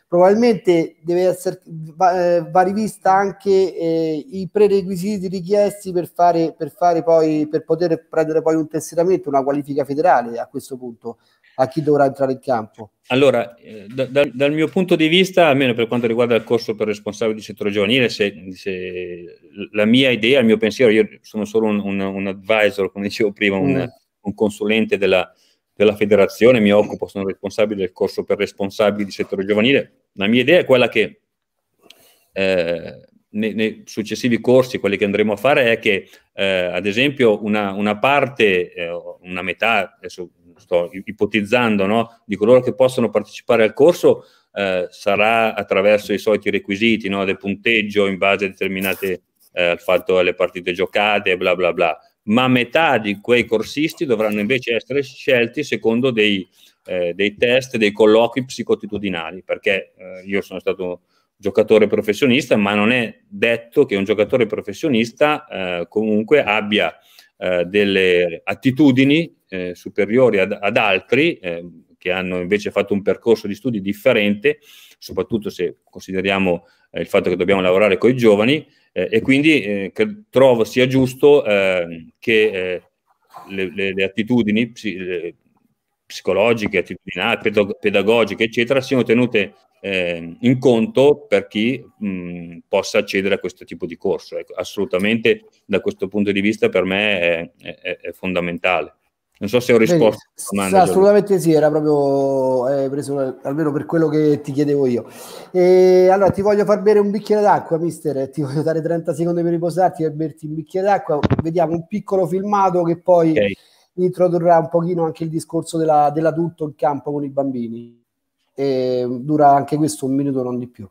probabilmente deve essere, va, eh, va rivista anche eh, i prerequisiti richiesti per, fare, per, fare poi, per poter prendere poi un tesseramento, una qualifica federale a questo punto a chi dovrà entrare in campo? Allora, eh, da, da, dal mio punto di vista, almeno per quanto riguarda il corso per responsabile di settore giovanile, se, se la mia idea, il mio pensiero, io sono solo un, un, un advisor, come dicevo prima, un, mm. un consulente della, della federazione, mi occupo, sono responsabile del corso per responsabili di settore giovanile. La mia idea è quella che eh, nei, nei, successivi corsi, quelli che andremo a fare, è che eh, ad esempio una, una parte, eh, una metà, adesso sto ipotizzando, no, di coloro che possono partecipare al corso eh, sarà attraverso i soliti requisiti no, del punteggio in base a determinate eh, al fatto alle partite giocate, bla bla bla ma metà di quei corsisti dovranno invece essere scelti secondo dei, eh, dei test, dei colloqui psicotitudinali, perché eh, io sono stato giocatore professionista, ma non è detto che un giocatore professionista eh, comunque abbia eh, delle attitudini eh, superiori ad, ad altri eh, che hanno invece fatto un percorso di studi differente soprattutto se consideriamo eh, il fatto che dobbiamo lavorare con i giovani eh, e quindi eh, trovo sia giusto ehm, che eh, le, le, le, attitudini psi, le psicologiche, attitudinali, pedagogiche, eccetera, siano tenute ehm, in conto per chi mh, possa accedere a questo tipo di corso. Ecco, assolutamente da questo punto di vista per me è, è, è fondamentale. Non so se ho risposto. Vedi, assolutamente sì, era proprio eh, preso almeno per quello che ti chiedevo io. E, allora ti voglio far bere un bicchiere d'acqua, mister. Ti voglio dare 30 secondi per riposarti e berti un bicchiere d'acqua. Vediamo un piccolo filmato che poi okay. introdurrà un pochino anche il discorso della, dell'adulto in campo con i bambini. E dura anche questo un minuto, non di più.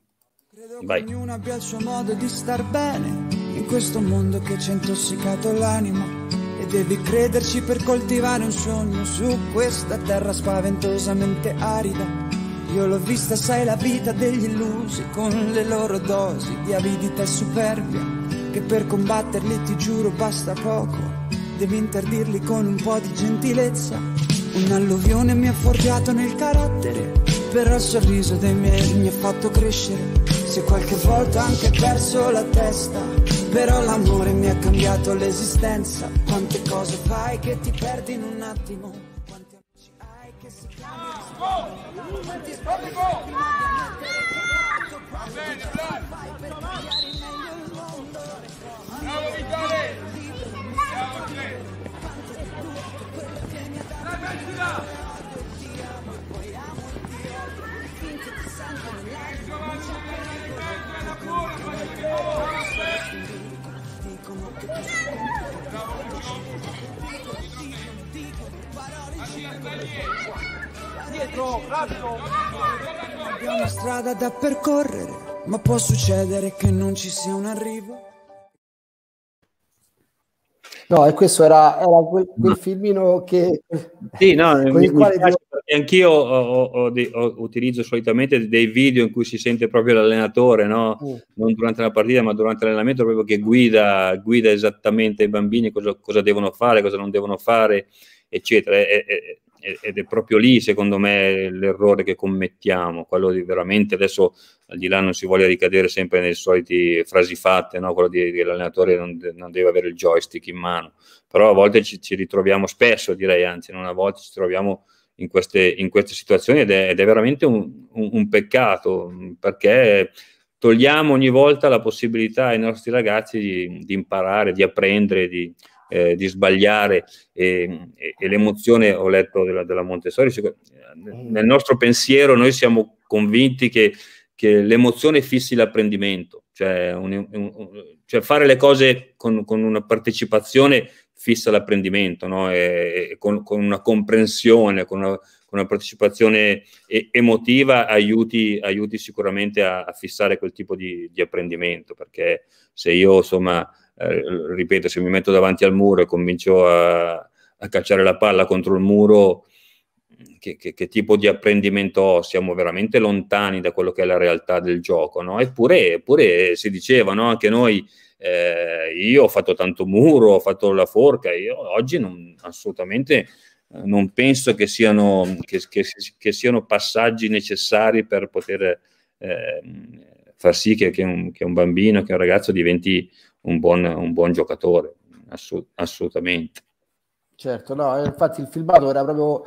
Credo Vai. che ognuno abbia il suo modo di star bene in questo mondo che ci ha intossicato l'anima devi crederci per coltivare un sogno su questa terra spaventosamente arida. Io l'ho vista, sai, la vita degli illusi con le loro dosi di avidità e superbia. Che per combatterli ti giuro basta poco. Devi interdirli con un po' di gentilezza. Un'alluvione mi ha forgiato nel carattere, però il sorriso dei miei mi ha fatto crescere. Se qualche volta anche perso la testa però l'amore mi ha cambiato l'esistenza. Quante cose fai che ti perdi in un attimo. Quanti amici hai che si chiamano. Quanti sbagli fai per cambiare meglio il mondo. Bravo Vitale! Bravo Vitale! Dietro, una strada da percorrere, ma può succedere che non ci sia un arrivo. No, e questo era, era quel, quel, filmino che... Sì, no, mi, quale... mi anch'io ho, ho, ho, utilizzo solitamente dei video in cui si sente proprio l'allenatore, no? mm. non durante la partita ma durante l'allenamento, proprio che guida, guida esattamente i bambini cosa, cosa, devono fare, cosa non devono fare, eccetera. È, è, ed è proprio lì, secondo me, l'errore che commettiamo, quello di veramente adesso al di là non si voglia ricadere sempre nelle solite frasi fatte, no? quello di, che l'allenatore non, non, deve avere il joystick in mano, però a volte ci, ci, ritroviamo spesso, direi anzi, non a volte ci troviamo in queste, in queste situazioni ed è, ed è veramente un, un, un peccato perché togliamo ogni volta la possibilità ai nostri ragazzi di, di imparare, di apprendere, di, eh, di sbagliare e, e, e, l'emozione, ho letto della, della Montessori, mm. nel nostro pensiero noi siamo convinti che, che l'emozione fissi l'apprendimento, cioè, un, un, cioè fare le cose con, con, una partecipazione fissa l'apprendimento, no? e, con, con, una comprensione, con una, con una partecipazione emotiva aiuti, aiuti sicuramente a, a, fissare quel tipo di, di apprendimento, perché se io insomma eh, ripeto, se mi metto davanti al muro e comincio a, a cacciare la palla contro il muro, che, che, che, tipo di apprendimento ho? Siamo veramente lontani da quello che è la realtà del gioco, no? Eppure, eppure si diceva, no? Anche noi, eh, io ho fatto tanto muro, ho fatto la forca, io oggi non, assolutamente eh, non penso che siano, che, che siano passaggi necessari per poter eh, far sì che, un, che un bambino, che un ragazzo diventi un buon, un buon giocatore, assolut- assolutamente. Certo, no, eh, infatti il filmato era proprio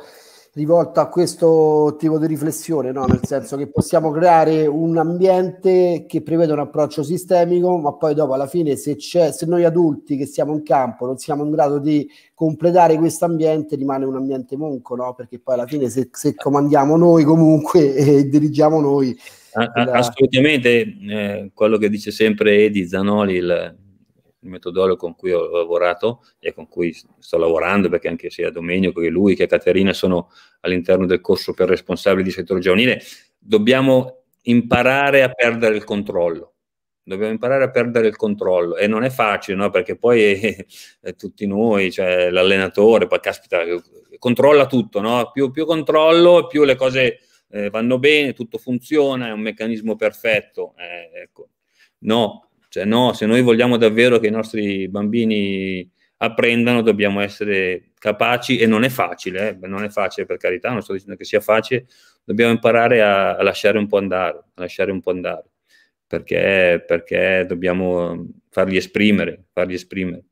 rivolto a questo tipo di riflessione, no? nel senso che possiamo creare un ambiente che prevede un approccio sistemico, ma poi dopo alla fine se, c'è, se noi adulti che siamo in campo non siamo in grado di completare questo ambiente rimane un ambiente monco, no? perché poi alla fine se, se comandiamo noi comunque e dirigiamo noi... Assolutamente, eh, quello che dice sempre Edi Zanoli, il, il metodologo con cui ho lavorato e con cui sto lavorando, perché anche sia Domenico che lui che Caterina sono all'interno del corso per responsabili di settore giovanile, dobbiamo imparare a perdere il controllo. Dobbiamo imparare a perdere il controllo e non è facile, no? perché poi eh, eh, eh, tutti noi, cioè l'allenatore, poi caspita, controlla tutto, no? più, più controllo, più le cose eh, vanno bene, tutto funziona, è un meccanismo perfetto. Eh, ecco. No, cioè, no, se noi vogliamo davvero che i nostri bambini apprendano, dobbiamo essere capaci e non è facile, eh? non è facile per carità, non sto dicendo che sia facile, dobbiamo imparare a, lasciare un po' andare, lasciare un po' andare, perché, perché dobbiamo fargli esprimere, farli esprimere.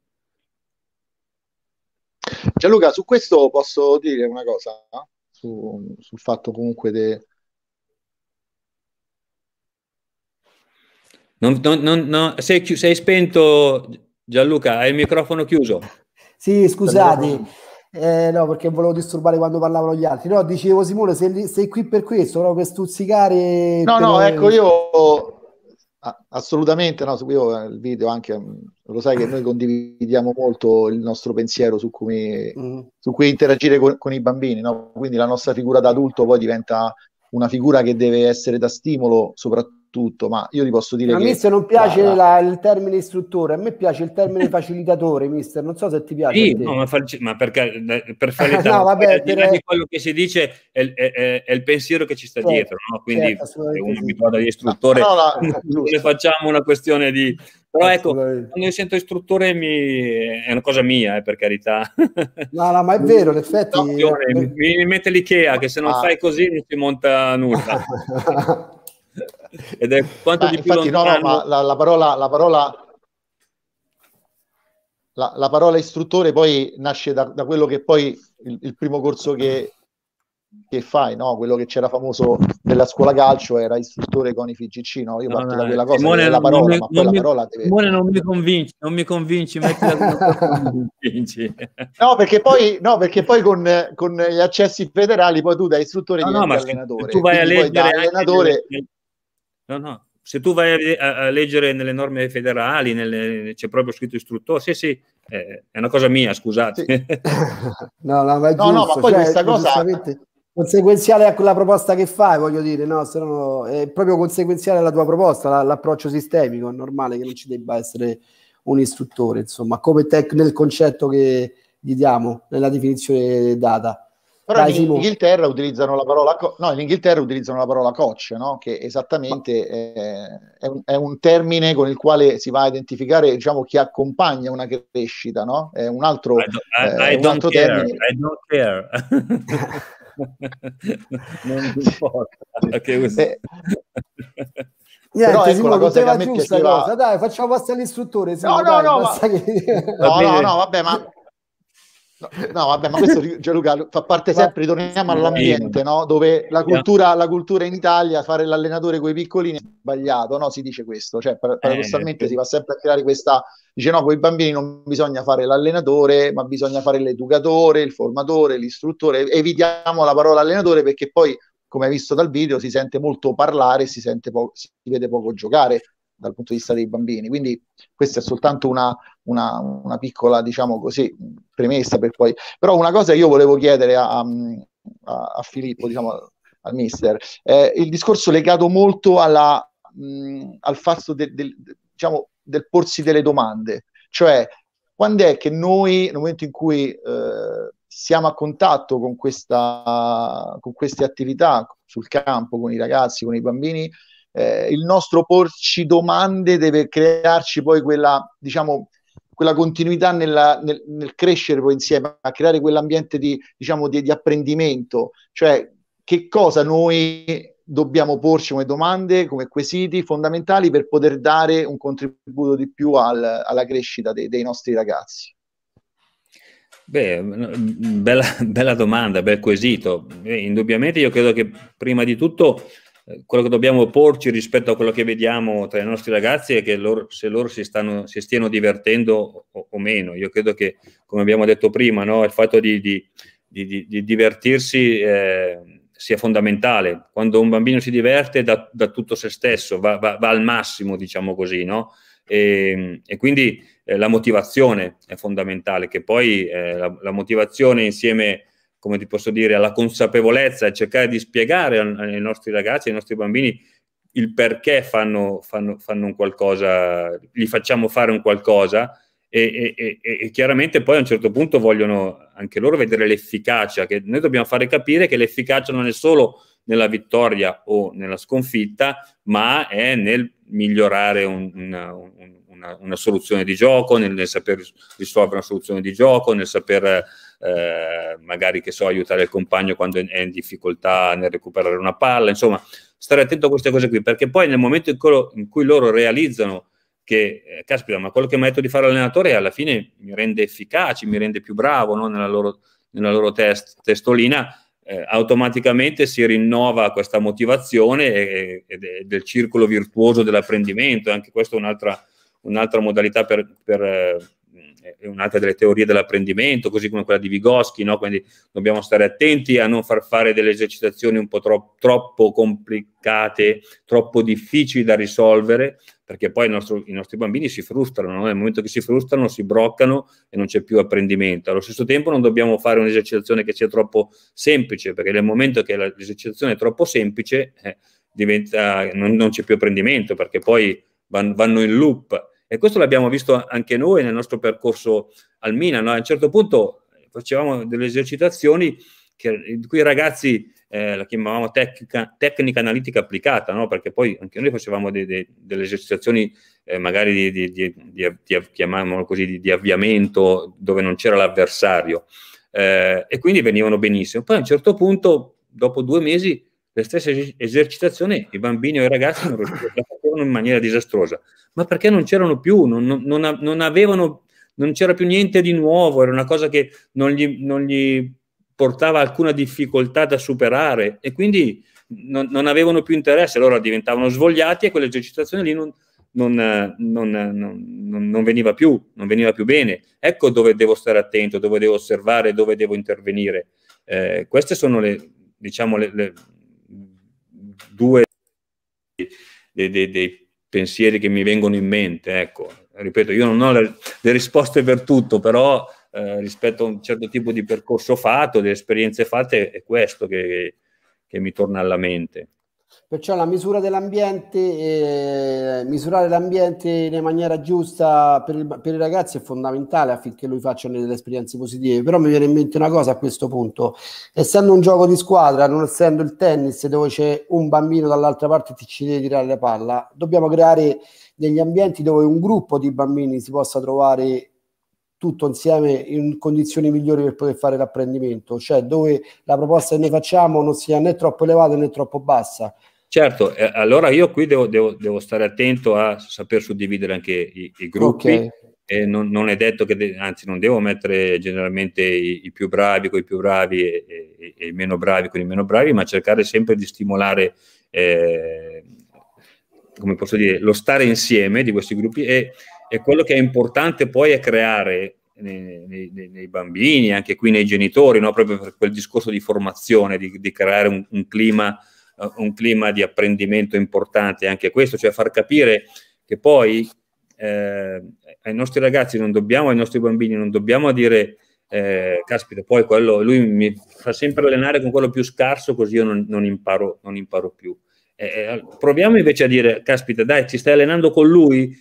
Gianluca, su questo posso dire una cosa, no? Eh? su, sul fatto comunque de, Non, non, non, sei, chi, sei, spento Gianluca, hai il microfono chiuso. Sì, scusate, eh, no, perché volevo disturbare quando parlavano gli altri. No, dicevo Simone, sei, sei qui per questo, no? per stuzzicare. No, per... no, ecco, io assolutamente no, seguivo eh, il video anche, mm, lo sai che noi condividiamo molto il nostro pensiero su come, mm. su come interagire con, con, i bambini, no? quindi la nostra figura da adulto poi diventa una figura che deve essere da stimolo soprattutto tutto, ma io ti posso dire ma che... mister non piace la, la... il termine istruttore, a me piace il termine facilitatore, mister, non so se ti piace. Sì, no, ma, ma perché eh, per facilitare, no, vabbè, per... di quello che si dice è, è, è, è il pensiero che ci sta certo, dietro, no? quindi certo, uno mi parla di istruttore, no, no, ne facciamo una questione di... Però ecco, quando io sento istruttore mi... è una cosa mia, eh, per carità. No, no, ma è vero, l'effetto... No, mi, mi mette l'Ikea, che se non ah. fai così non ti monta nulla. Ed è quanto ma di più infatti, lontano... No, ma la, la parola... La parola... La, la, parola istruttore poi nasce da, da quello che poi il, il primo corso che, che fai, no? quello che c'era famoso nella scuola calcio era istruttore con i FGC, no? io no, parto no, da quella cosa, Simone, della parola, mi, ma poi la parola deve... Simone non mi convinci, non mi convinci, metti la convinci. No, perché poi, no, perché poi con, con, gli accessi federali poi tu da istruttore no, diventi no, allenatore. Tu vai a leggere allenatore... Delle No, no. Se tu vai a, a leggere nelle norme federali, nelle, c'è proprio scritto istruttore. Sì, sì, eh, è una cosa mia, scusate. Sì. no, no, ma, giusto, no, no, ma poi cioè, questa cosa conseguenziale a quella proposta che fai, voglio dire, no, se no è proprio conseguenziale alla tua proposta, la, l'approccio sistemico, è normale che non ci debba essere un istruttore, insomma, come tech nel concetto che gli diamo, nella definizione data. Però Dai, in, Inghilterra utilizzano la parola co- no, in Inghilterra utilizzano la parola coach, no? che esattamente è, è, un, è, un, termine con il quale si va a identificare diciamo, chi accompagna una crescita, no? È un altro, I don't, I, eh, I un altro termine. I don't care. non importa. Okay, eh, Niente, però ecco la cosa che a me piaceva... Cosa. Dai, facciamo passare l'istruttore. no, no, dai, no, ma... che... no, no, no, vabbè, ma No, no, vabbè, ma questo Gianluca fa parte sempre, ritorniamo all'ambiente, no? dove la cultura, la cultura, in Italia, fare l'allenatore con i piccolini è sbagliato, no? si dice questo, cioè eh, paradossalmente eh, si va sempre a creare questa, dice no, con i bambini non bisogna fare l'allenatore, ma bisogna fare l'educatore, il formatore, l'istruttore, evitiamo la parola allenatore perché poi, come hai visto dal video, si sente molto parlare, si, sente po- si vede poco giocare, dal punto di vista dei bambini. Quindi questa è soltanto una, una, una piccola, diciamo così, premessa per poi... Però una cosa io volevo chiedere a, a, a Filippo, diciamo, al mister, è il discorso legato molto alla, mh, al fatto de, de, de, diciamo, del porsi delle domande, cioè quando è che noi, nel momento in cui... Eh, siamo a contatto con, questa, con queste attività sul campo, con i ragazzi, con i bambini, eh, il nostro porci domande deve crearci poi quella, diciamo, quella continuità nella, nel, nel, crescere poi insieme, a creare quell'ambiente di, diciamo, di, di apprendimento, cioè che cosa noi dobbiamo porci come domande, come quesiti fondamentali per poter dare un contributo di più al, alla crescita dei, dei, nostri ragazzi? Beh, mm, bella, bella domanda, bel quesito. Beh, indubbiamente io credo che prima di tutto quello che dobbiamo porci rispetto a quello che vediamo tra i nostri ragazzi è che loro, se loro si, stanno, si stiano divertendo o, o, meno. Io credo che, come abbiamo detto prima, no, il fatto di, di, di, di divertirsi eh, sia fondamentale. Quando un bambino si diverte da, da tutto se stesso, va, va, va, al massimo, diciamo così, no? e, ehm, e, quindi eh, la motivazione è fondamentale, che poi eh, la, la motivazione insieme a come ti posso dire, alla consapevolezza e cercare di spiegare ai nostri ragazzi, ai nostri bambini il perché fanno, fanno, fanno un qualcosa, gli facciamo fare un qualcosa e, e, e, e, chiaramente poi a un certo punto vogliono anche loro vedere l'efficacia, che noi dobbiamo fare capire che l'efficacia non è solo nella vittoria o nella sconfitta, ma è nel migliorare un, una, una, una, soluzione di gioco, nel, nel saper risolvere una soluzione di gioco, nel saper eh, magari che so, aiutare il compagno quando è in difficoltà nel recuperare una palla, insomma, stare attento a queste cose qui, perché poi nel momento in cui loro, in cui loro realizzano che, eh, caspita, ma quello che mi ha detto di fare l'allenatore alla fine mi rende efficace, mi rende più bravo no? nella loro, nella loro test, testolina, eh, automaticamente si rinnova questa motivazione e, e, e, del circolo virtuoso dell'apprendimento. Anche questa è un'altra, un'altra modalità per, per, eh, è un'altra delle teorie dell'apprendimento, così come quella di Vygotsky, no? quindi dobbiamo stare attenti a non far fare delle esercitazioni un po' tro troppo complicate, troppo difficili da risolvere, perché poi nostro, i nostri bambini si frustrano, no? nel momento che si frustrano si broccano e non c'è più apprendimento. Allo stesso tempo non dobbiamo fare un'esercitazione che sia troppo semplice, perché nel momento che l'esercitazione è troppo semplice eh, diventa, non, non c'è più apprendimento, perché poi vanno in loop e questo l'abbiamo visto anche noi nel nostro percorso al Mina. No? A un certo punto facevamo delle esercitazioni che, in cui i ragazzi eh, la chiamavamo tecnica, tecnica analitica applicata, no? perché poi anche noi facevamo de, de, delle esercitazioni eh, magari di, di, di, così, di, avviamento dove non c'era l'avversario eh, e quindi venivano benissimo. Poi a un certo punto, dopo due mesi, le stesse esercitazioni i bambini o i ragazzi non facevano in maniera disastrosa, ma perché non c'erano più, non, non, non, avevano, non c'era più niente di nuovo, era una cosa che non gli, non gli portava alcuna difficoltà da superare e quindi non, non, avevano più interesse, allora diventavano svogliati e quell'esercitazione lì non, non, non, veniva più, non veniva più bene. Ecco dove devo stare attento, dove devo osservare, dove devo intervenire. Eh, queste sono le, diciamo, le, le due dei, dei, dei pensieri che mi vengono in mente. Ecco, ripeto, io non ho le, le risposte per tutto, però eh, rispetto a un certo tipo di percorso fatto, delle esperienze fatte, è questo che, che mi torna alla mente. Perciò la misura dell'ambiente, eh, misurare l'ambiente in maniera giusta per, il, per, i ragazzi è fondamentale affinché lui faccia delle esperienze positive. Però mi viene in mente una cosa a questo punto, essendo un gioco di squadra, non essendo il tennis dove c'è un bambino dall'altra parte che ci deve tirare la palla, dobbiamo creare degli ambienti dove un gruppo di bambini si possa trovare tutto insieme in condizioni migliori per poter fare l'apprendimento, cioè dove la proposta che noi facciamo non sia né troppo elevata né troppo bassa. Certo, eh, allora io qui devo, devo, devo, stare attento a saper suddividere anche i, i gruppi. Okay. Eh, non, non, è detto che, de- anzi, non devo mettere generalmente i, i, più bravi con i più bravi e, e, e, i meno bravi con i meno bravi, ma cercare sempre di stimolare, eh, come posso dire, lo stare insieme di questi gruppi e e quello che è importante poi è creare nei, nei, nei bambini, anche qui nei genitori, no? proprio per quel discorso di formazione, di, di creare un, un, clima, eh, un, clima, di apprendimento importante, anche questo, cioè far capire che poi eh, ai nostri ragazzi non dobbiamo, ai nostri bambini non dobbiamo dire eh, caspita, poi quello, lui mi fa sempre allenare con quello più scarso così io non, non, imparo, non imparo, più. Eh, proviamo invece a dire, caspita, dai, ci stai allenando con lui,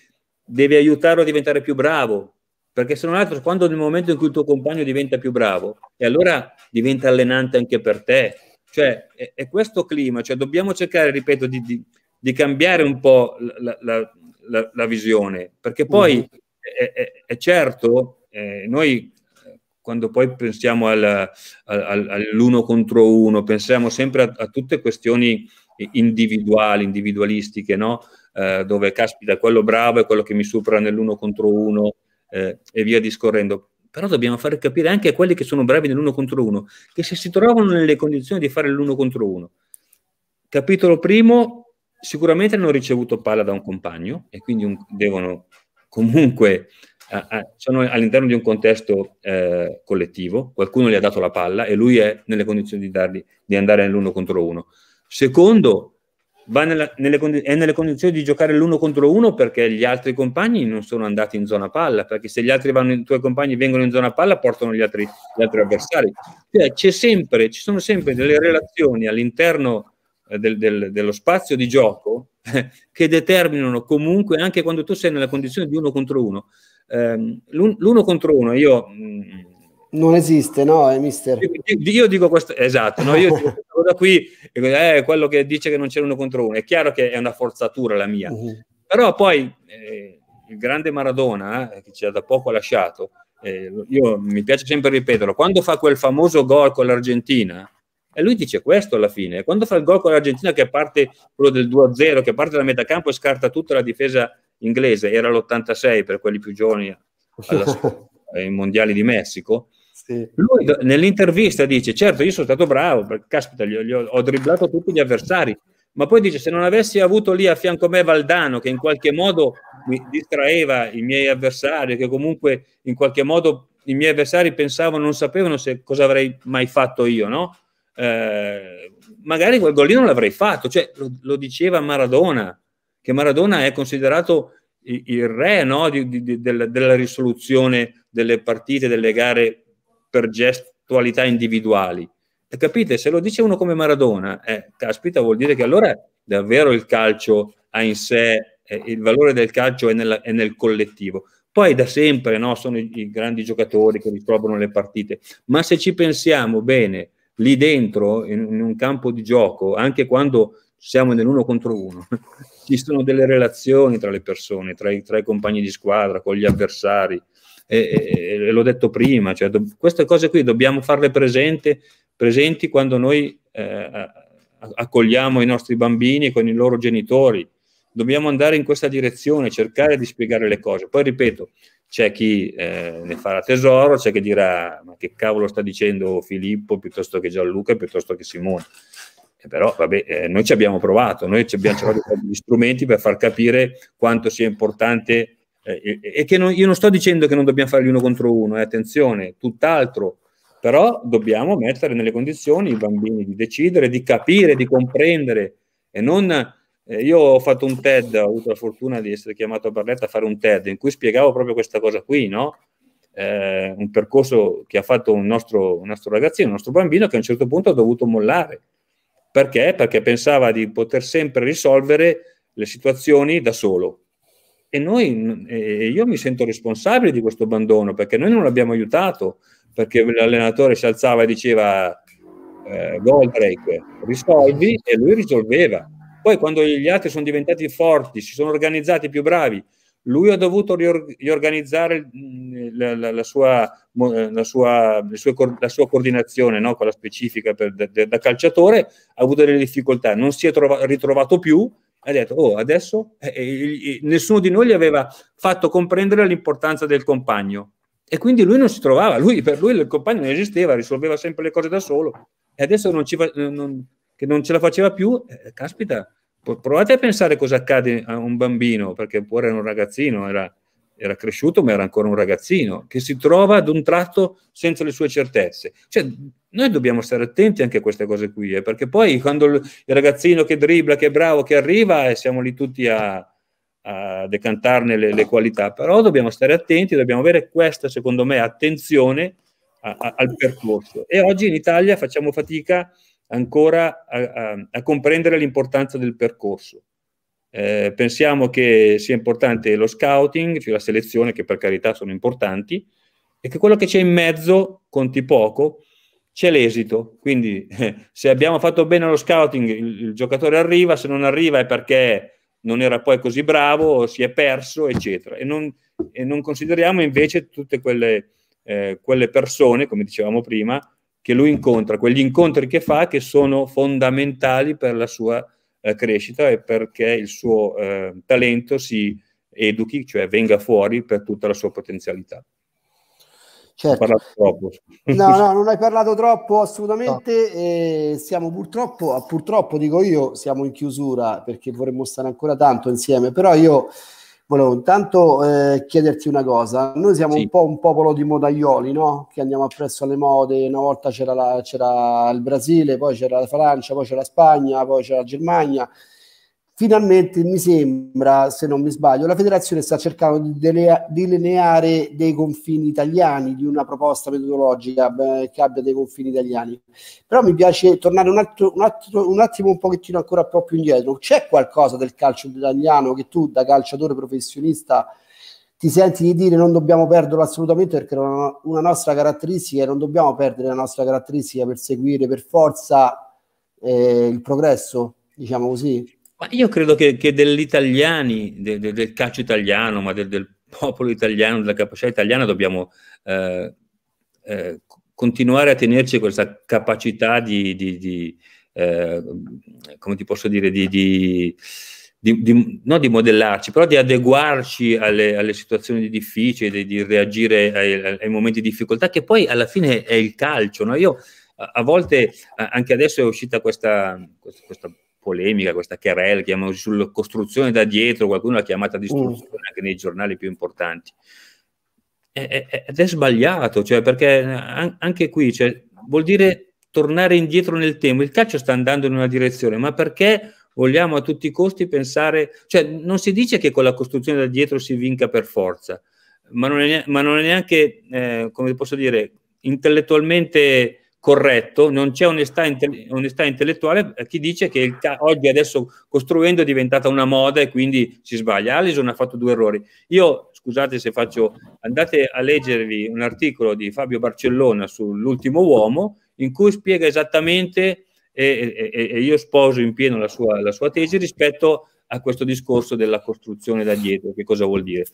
devi aiutarlo a diventare più bravo, perché se non altro, quando nel momento in cui il tuo compagno diventa più bravo, e allora diventa allenante anche per te. Cioè, è, è questo clima, cioè dobbiamo cercare, ripeto, di, di, di cambiare un po' la, la, la, la visione, perché mm. poi mm. è, è, è, certo, eh, noi eh, quando poi pensiamo al, al, all'uno contro uno, pensiamo sempre a, a tutte questioni individuali, individualistiche, no? Eh, dove caspita quello bravo è quello che mi supera nell'uno contro uno eh, e via discorrendo. Però dobbiamo far capire anche a quelli che sono bravi nell'uno contro uno che se si trovano nelle condizioni di fare l'uno contro uno, capitolo primo, sicuramente hanno ricevuto palla da un compagno e quindi un, devono comunque a, a, sono all'interno di un contesto eh, collettivo, qualcuno gli ha dato la palla e lui è nelle condizioni di, dargli, di andare nell'uno contro uno. Secondo, nella, nelle, è nelle condizioni di giocare l'uno contro uno perché gli altri compagni non sono andati in zona palla, perché se gli altri vanno, i tuoi compagni vengono in zona palla portano gli altri, gli altri avversari. Cioè, c'è sempre, ci sono sempre delle relazioni all'interno eh, del, del, dello spazio di gioco che determinano comunque, anche quando tu sei nella condizione di uno contro uno. Eh, l'uno contro uno, io... Mh, mm, non esiste, no, è eh, mister? Io, io, dico questo, esatto, no? io dico da qui, eh, quello che dice che non c'è uno contro uno, è chiaro che è una forzatura la mia, uh-huh. però poi eh, il grande Maradona, eh, che ci ha da poco lasciato, eh, io, mi piace sempre ripeterlo, quando fa quel famoso gol con l'Argentina, e lui dice questo alla fine, quando fa il gol con l'Argentina che parte quello del 2-0, che parte da metà campo e scarta tutta la difesa inglese, era l'86 per quelli più giovani alla, ai eh, mondiali di Messico, lui nell'intervista dice, certo io sono stato bravo, perché caspita, gli ho, gli ho, ho dribblato tutti gli avversari, ma poi dice se non avessi avuto lì a fianco a me Valdano che in qualche modo mi distraeva i miei avversari, che comunque in qualche modo i miei avversari pensavano, non sapevano se, cosa avrei mai fatto io, no? Eh, magari quel gol lì non l'avrei fatto, cioè, lo, lo, diceva Maradona, che Maradona è considerato il, il re no? di, di, di, della, della risoluzione delle partite, delle gare per gestualità individuali. E capite, se lo dice uno come Maradona, eh, caspita, vuol dire che allora davvero il calcio ha in sé, eh, il valore del calcio è, nella, è, nel collettivo. Poi da sempre no, sono i, i grandi giocatori che ritrovano le partite, ma se ci pensiamo bene, lì dentro, in, in un campo di gioco, anche quando siamo nell'uno contro uno, ci sono delle relazioni tra le persone, tra i, tra i compagni di squadra, con gli avversari, e, e, l'ho detto prima, cioè, do, queste cose qui dobbiamo farle presente, presenti quando noi eh, accogliamo i nostri bambini con i loro genitori. Dobbiamo andare in questa direzione, cercare di spiegare le cose. Poi ripeto, c'è chi eh, ne farà tesoro, c'è chi dirà ma che cavolo sta dicendo Filippo piuttosto che Gianluca, piuttosto che Simone. però vabbè, eh, noi ci abbiamo provato, noi ci abbiamo cercato gli strumenti per far capire quanto sia importante eh, e, che non, io non sto dicendo che non dobbiamo farli uno contro uno, eh, attenzione, tutt'altro, però dobbiamo mettere nelle condizioni i bambini di decidere, di capire, di comprendere e non... Eh, io ho fatto un TED, ho avuto la fortuna di essere chiamato a Barletta a fare un TED in cui spiegavo proprio questa cosa qui, no? Eh, un percorso che ha fatto un nostro, un nostro, ragazzino, un nostro bambino che a un certo punto ha dovuto mollare. Perché? Perché pensava di poter sempre risolvere le situazioni da solo e noi, eh, io mi sento responsabile di questo abbandono perché noi non l'abbiamo aiutato, perché l'allenatore si alzava e diceva eh, Goldrake, risolvi e lui risolveva. Poi quando gli altri sono diventati forti, si sono organizzati più bravi, lui ha dovuto riorganizzare mm, la, la, la, sua, eh, la sua, sue, sua, coordinazione, no? quella specifica per, da, da calciatore, ha avuto delle difficoltà, non si è trova, ritrovato più ha detto, oh, adesso eh, eh nessuno di noi gli aveva fatto comprendere l'importanza del compagno. E quindi lui non si trovava, lui, per lui il compagno non esisteva, risolveva sempre le cose da solo. E adesso non fa, eh, non, che non ce la faceva più, eh, caspita, provate a pensare cosa accade a un bambino, perché pure era un ragazzino, era, era cresciuto ma era ancora un ragazzino, che si trova ad un tratto senza le sue certezze. Cioè, noi dobbiamo stare attenti anche a queste cose qui, eh, perché poi quando il ragazzino che dribbla, che è bravo, che arriva, eh, siamo lì tutti a, a decantarne le, le, qualità, però dobbiamo stare attenti, dobbiamo avere questa, secondo me, attenzione a, a, al percorso. E oggi in Italia facciamo fatica ancora a comprendere l'importanza del percorso. Eh, pensiamo che sia importante lo scouting, cioè la selezione, che per carità sono importanti, e che quello che c'è in mezzo conti poco, c'è l'esito. Quindi eh, se abbiamo fatto bene lo scouting, il, il, giocatore arriva, se non arriva è perché non era poi così bravo, si è perso, eccetera. E non, e non consideriamo invece tutte quelle, eh, quelle persone, come dicevamo prima, che lui incontra, quegli incontri che fa che sono fondamentali per la sua eh, crescita e perché il suo eh, talento si educhi, cioè venga fuori per tutta la sua potenzialità. Certo. No, no, non hai parlato troppo assolutamente. No. siamo purtroppo, ah, purtroppo dico io, siamo in chiusura perché vorremmo stare ancora tanto insieme, però io volevo intanto eh, chiederti una cosa. Noi siamo sì. un po' un popolo di modaioli, no? Che andiamo appresso alle mode. Una volta c'era, la, c'era il Brasile, poi c'era la Francia, poi c'era la Spagna, poi c'era la Germania finalmente mi sembra, se non mi sbaglio, la federazione sta cercando di delineare dei confini italiani, di una proposta metodologica eh, che abbia dei confini italiani. Però mi piace tornare un, altro, un, altro, un attimo un pochettino ancora un po' più indietro. C'è qualcosa del calcio italiano che tu da calciatore professionista ti senti di dire non dobbiamo perderlo assolutamente perché è una, una nostra caratteristica e non dobbiamo perdere la nostra caratteristica per seguire per forza eh, il progresso, diciamo così? Ma io credo che, che degli italiani, de, de, del calcio italiano, ma de, del popolo italiano, della capacità italiana, dobbiamo eh, eh, continuare a tenerci questa capacità di, di, di eh, come ti posso dire, di, di di, di, non di modellarci, però di adeguarci alle, alle situazioni difficili, di, di reagire ai, ai, momenti di difficoltà, che poi alla fine è il calcio. No? Io a, a volte, anche adesso è uscita questa, questa, questa polemica, questa querela, chiamiamola sulla costruzione da dietro, qualcuno l'ha chiamata mm. distruzione mm. anche nei giornali più importanti. ed è sbagliato, cioè, perché eh, anche qui cioè, vuol dire tornare indietro nel tempo. Il calcio sta andando in una direzione, ma perché vogliamo a tutti i costi pensare, cioè non si dice che con la costruzione da dietro si vinca per forza, ma non è, ma non è neanche, eh, come posso dire, intellettualmente corretto, non c'è onestà, inte- onestà intellettuale eh, chi dice che ca- oggi adesso costruendo è diventata una moda e quindi si sbaglia. Allison ha fatto due errori. Io, scusate se faccio, andate a leggervi un articolo di Fabio Barcellona sull'ultimo uomo in cui spiega esattamente, e, e, e io sposo in pieno la sua, la sua tesi rispetto a questo discorso della costruzione da dietro, che cosa vuol dire.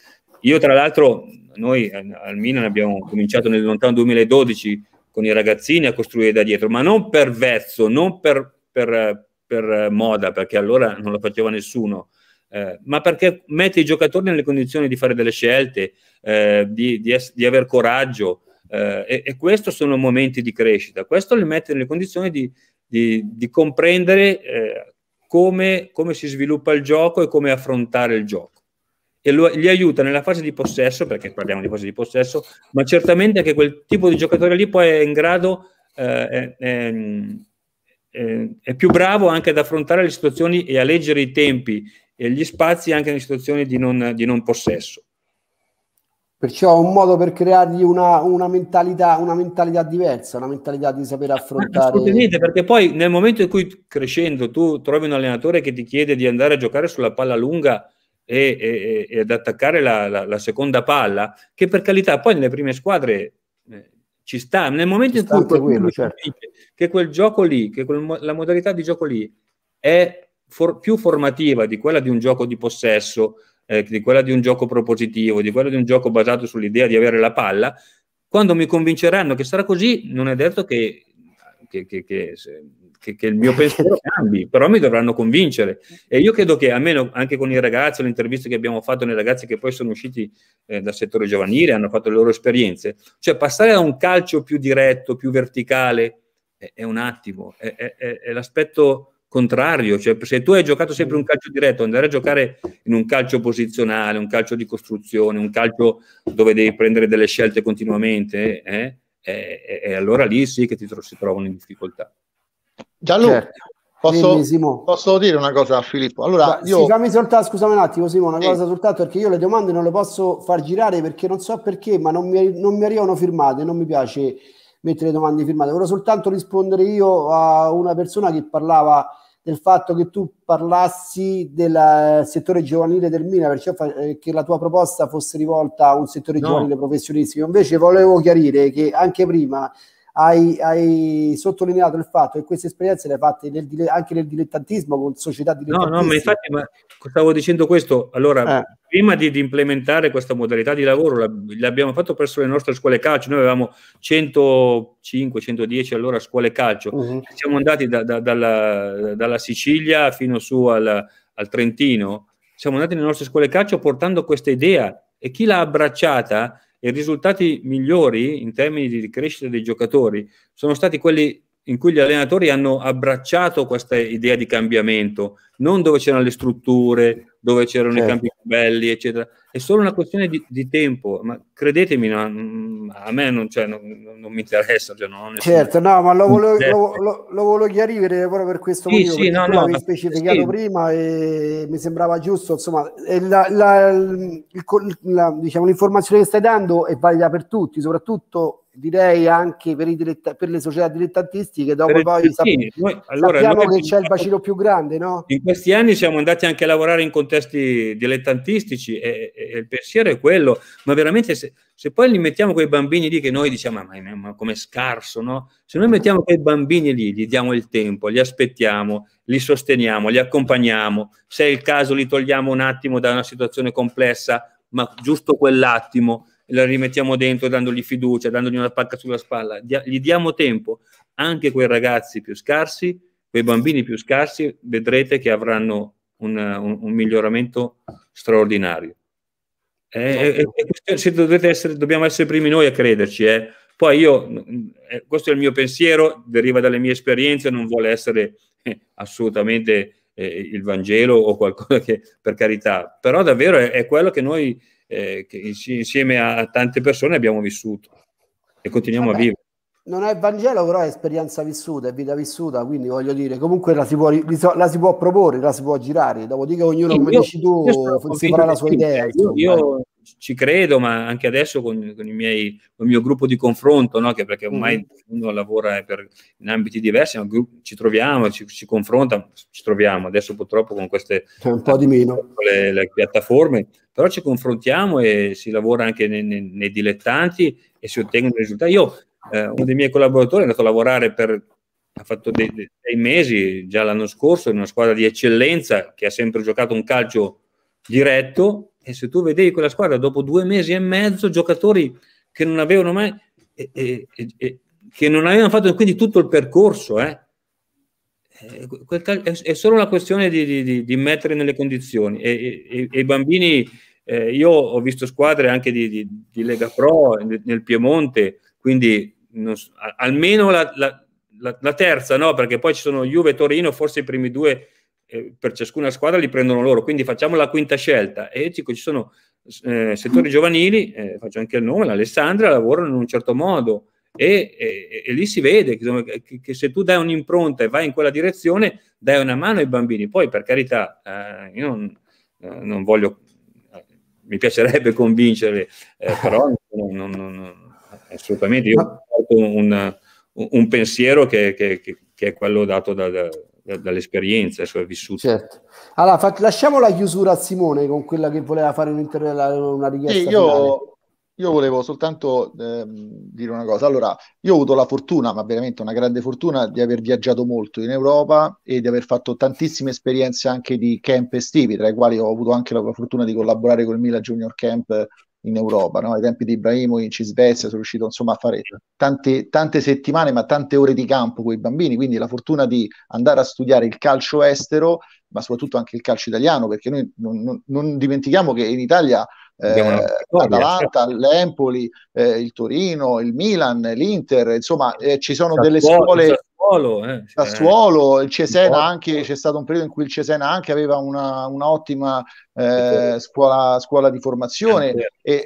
Io tra l'altro, noi eh, al Milan abbiamo cominciato nel lontano 2012 con i ragazzini a costruire da dietro, ma non per vezzo, non per, per, per eh, moda, perché allora non lo faceva nessuno, eh, ma perché mette i giocatori nelle condizioni di fare delle scelte, eh, di, di, di, aver coraggio. Eh, e, e questi sono momenti di crescita. Questo li mette nelle condizioni di, di comprendere eh, come, come si sviluppa il gioco e come affrontare il gioco e lo, gli aiuta nella fase di possesso, perché parliamo di fase di possesso, ma certamente anche quel tipo di giocatore lì poi è in grado, eh, è, è, è, più bravo anche ad affrontare le situazioni e a leggere i tempi e gli spazi anche nelle situazioni di non, di non possesso. Perciò è un modo per creargli una, una, mentalità, una mentalità diversa, una mentalità di saper affrontare. Assolutamente, perché poi nel momento in cui crescendo tu trovi un allenatore che ti chiede di andare a giocare sulla palla lunga e, e, e ad attaccare la, la, la, seconda palla, che per carità poi nelle prime squadre eh, ci sta, nel momento ci in cui quello, certo. che quel gioco lì, che quel, la modalità di gioco lì è for, più formativa di quella di un gioco di possesso, eh, di quella di un gioco propositivo, di quella di un gioco basato sull'idea di avere la palla, quando mi convinceranno che sarà così, non è detto che, che, che, che che, che il mio pensiero cambi, però mi dovranno convincere. E io credo che almeno anche con i ragazzi, le interviste che abbiamo fatto nei ragazzi che poi sono usciti eh, dal settore giovanile, hanno fatto le loro esperienze, cioè passare a un calcio più diretto, più verticale, è, è un attimo, è, è, è l'aspetto contrario, cioè se tu hai giocato sempre un calcio diretto, andare a giocare in un calcio posizionale, un calcio di costruzione, un calcio dove devi prendere delle scelte continuamente, eh, eh, eh allora lì sì che ti tro- si trovano in difficoltà. Gianluca, certo. posso, posso, dire una cosa a Filippo? Allora, Beh, io... sì, fammi soltanto, scusami un attimo Simone, una sì. cosa soltanto perché io le domande non le posso far girare perché non so perché, ma non mi, non mi arrivano firmate, non mi piace mettere domande firmate. Volevo soltanto rispondere io a una persona che parlava del fatto che tu parlassi del eh, settore giovanile del Milan, perciò eh, che la tua proposta fosse rivolta a un settore no. giovanile professionistico. Invece volevo chiarire che anche prima hai, hai, sottolineato il fatto che queste esperienze le hai fatte nel, anche nel dilettantismo con società dilettantistiche. No, no, ma infatti ma stavo dicendo questo. Allora, eh. prima di, di, implementare questa modalità di lavoro, l'abbiamo fatto presso le nostre scuole calcio. Noi avevamo 105, 110 allora scuole calcio. Uh-huh. Siamo andati da, da, dalla, dalla, Sicilia fino su al, al Trentino. Siamo andati nelle nostre scuole calcio portando questa idea e chi l'ha abbracciata i risultati migliori in termini di crescita dei giocatori sono stati quelli in cui gli allenatori hanno abbracciato questa idea di cambiamento, non dove c'erano le strutture dove c'erano certo. i campi più belli, eccetera. È solo una questione di, di tempo, ma credetemi, no, mm, a me non, cioè, non, non mi interessa. Cioè, non certo, no, ma lo volevo, lo, lo, lo volevo, chiarire proprio per questo motivo, sì, no, no, ma... specificato sì. prima e mi sembrava giusto, insomma, la, la, la, diciamo, l'informazione che stai dando è valida per tutti, soprattutto direi anche per, diretta, per le società dilettantistiche, dopo per poi sap- noi, allora, sappiamo che c'è il bacino più grande, no? In questi anni siamo andati anche a lavorare in contesti dilettantistici e, e il pensiero è quello, ma veramente se, se, poi li mettiamo quei bambini lì che noi diciamo, ah, ma, ma, ma come scarso, no? Se noi mettiamo quei bambini lì, gli diamo il tempo, li aspettiamo, li sosteniamo, li accompagniamo, se è il caso li togliamo un attimo da una situazione complessa, ma giusto quell'attimo, la rimettiamo dentro dandogli fiducia, dandogli una pacca sulla spalla, Dia- gli diamo tempo, anche quei ragazzi più scarsi, quei bambini più scarsi, vedrete che avranno un, un, un miglioramento straordinario. Eh, eh, eh, essere, dobbiamo essere primi noi a crederci. Eh. Poi io, eh, questo è il mio pensiero, deriva dalle mie esperienze, non vuole essere eh, assolutamente il Vangelo o qualcosa che, per carità, però davvero è, è quello che noi eh, che insieme a tante persone abbiamo vissuto e continuiamo Vabbè, a vivere. Non è Vangelo, però è esperienza vissuta, è vita vissuta, quindi voglio dire, comunque la si può, la si può proporre, la si può girare, dopodiché ognuno, sì, come dici tu, io farà la sua idea. Io, ci credo, ma anche adesso con, con, miei, con il mio gruppo di confronto, no? che perché ormai mm. Mm-hmm. uno lavora per, in ambiti diversi, ma ci troviamo, ci, ci confronta, ci troviamo adesso purtroppo con queste un po di meno. Le, le piattaforme, però ci confrontiamo e si lavora anche nei, nei, nei dilettanti e si ottengono risultati. Io, eh, uno dei miei collaboratori è andato a lavorare per ha fatto dei, dei mesi già l'anno scorso in una squadra di eccellenza che ha sempre giocato un calcio diretto e se tu vedevi quella squadra dopo due mesi e mezzo, giocatori che non avevano mai, e, e, e, che non avevano fatto quindi tutto il percorso, eh. eh è solo una questione di, di, di mettere nelle condizioni e, i bambini, eh, io ho visto squadre anche di, di Lega Pro nel Piemonte, quindi non, almeno la, la, la, la terza, no? perché poi ci sono Juve e Torino, forse i primi due per ciascuna squadra li prendono loro, quindi facciamo la quinta scelta e dico, ci sono eh, settori giovanili, eh, faccio anche il nome, l'Alessandria lavorano in un certo modo e, e, e lì si vede che, che, che, se tu dai un'impronta e vai in quella direzione dai una mano ai bambini, poi per carità eh, io non, eh, non, voglio, eh, mi piacerebbe convincerli, però non, non, assolutamente io ho un, un pensiero che, che, è quello dato da, da dall'esperienza adesso è vissuta. Certo. Allora, fa, lasciamo la chiusura a Simone con quella che voleva fare un inter- una richiesta. Io, io, volevo soltanto eh, dire una cosa. Allora, io ho avuto la fortuna, ma veramente una grande fortuna, di aver viaggiato molto in Europa e di aver fatto tantissime esperienze anche di camp estivi, tra i quali ho avuto anche la fortuna di collaborare con il Mila Junior Camp in Europa, no? ai tempi di Ibrahimovic in Svezia, sono riuscito insomma, a fare tante, tante, settimane ma tante ore di campo con i bambini, quindi la fortuna di andare a studiare il calcio estero, ma soprattutto anche il calcio italiano, perché noi non, non, non dimentichiamo che in Italia eh, l'Atalanta, certo. l'Empoli, eh, il Torino, il Milan, l'Inter, insomma eh, ci sono delle scuole cioè, Sassuolo, eh. Sassuolo, cioè, il Cesena anche, c'è stato un periodo in cui il Cesena anche aveva una, una ottima eh, scuola, scuola, di formazione eh, e,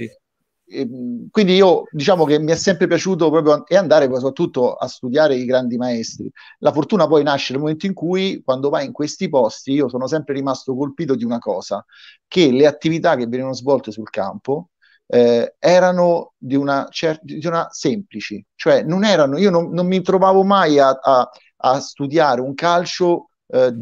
sì. e, quindi io diciamo che mi è sempre piaciuto proprio e andare soprattutto a studiare i grandi maestri. La fortuna poi nasce nel momento in cui quando vai in questi posti io sono sempre rimasto colpito di una cosa, che le attività che venivano svolte sul campo eh, erano di una, cer- di una semplici, cioè non erano, io non, non mi trovavo mai a, a, a studiare un calcio eh,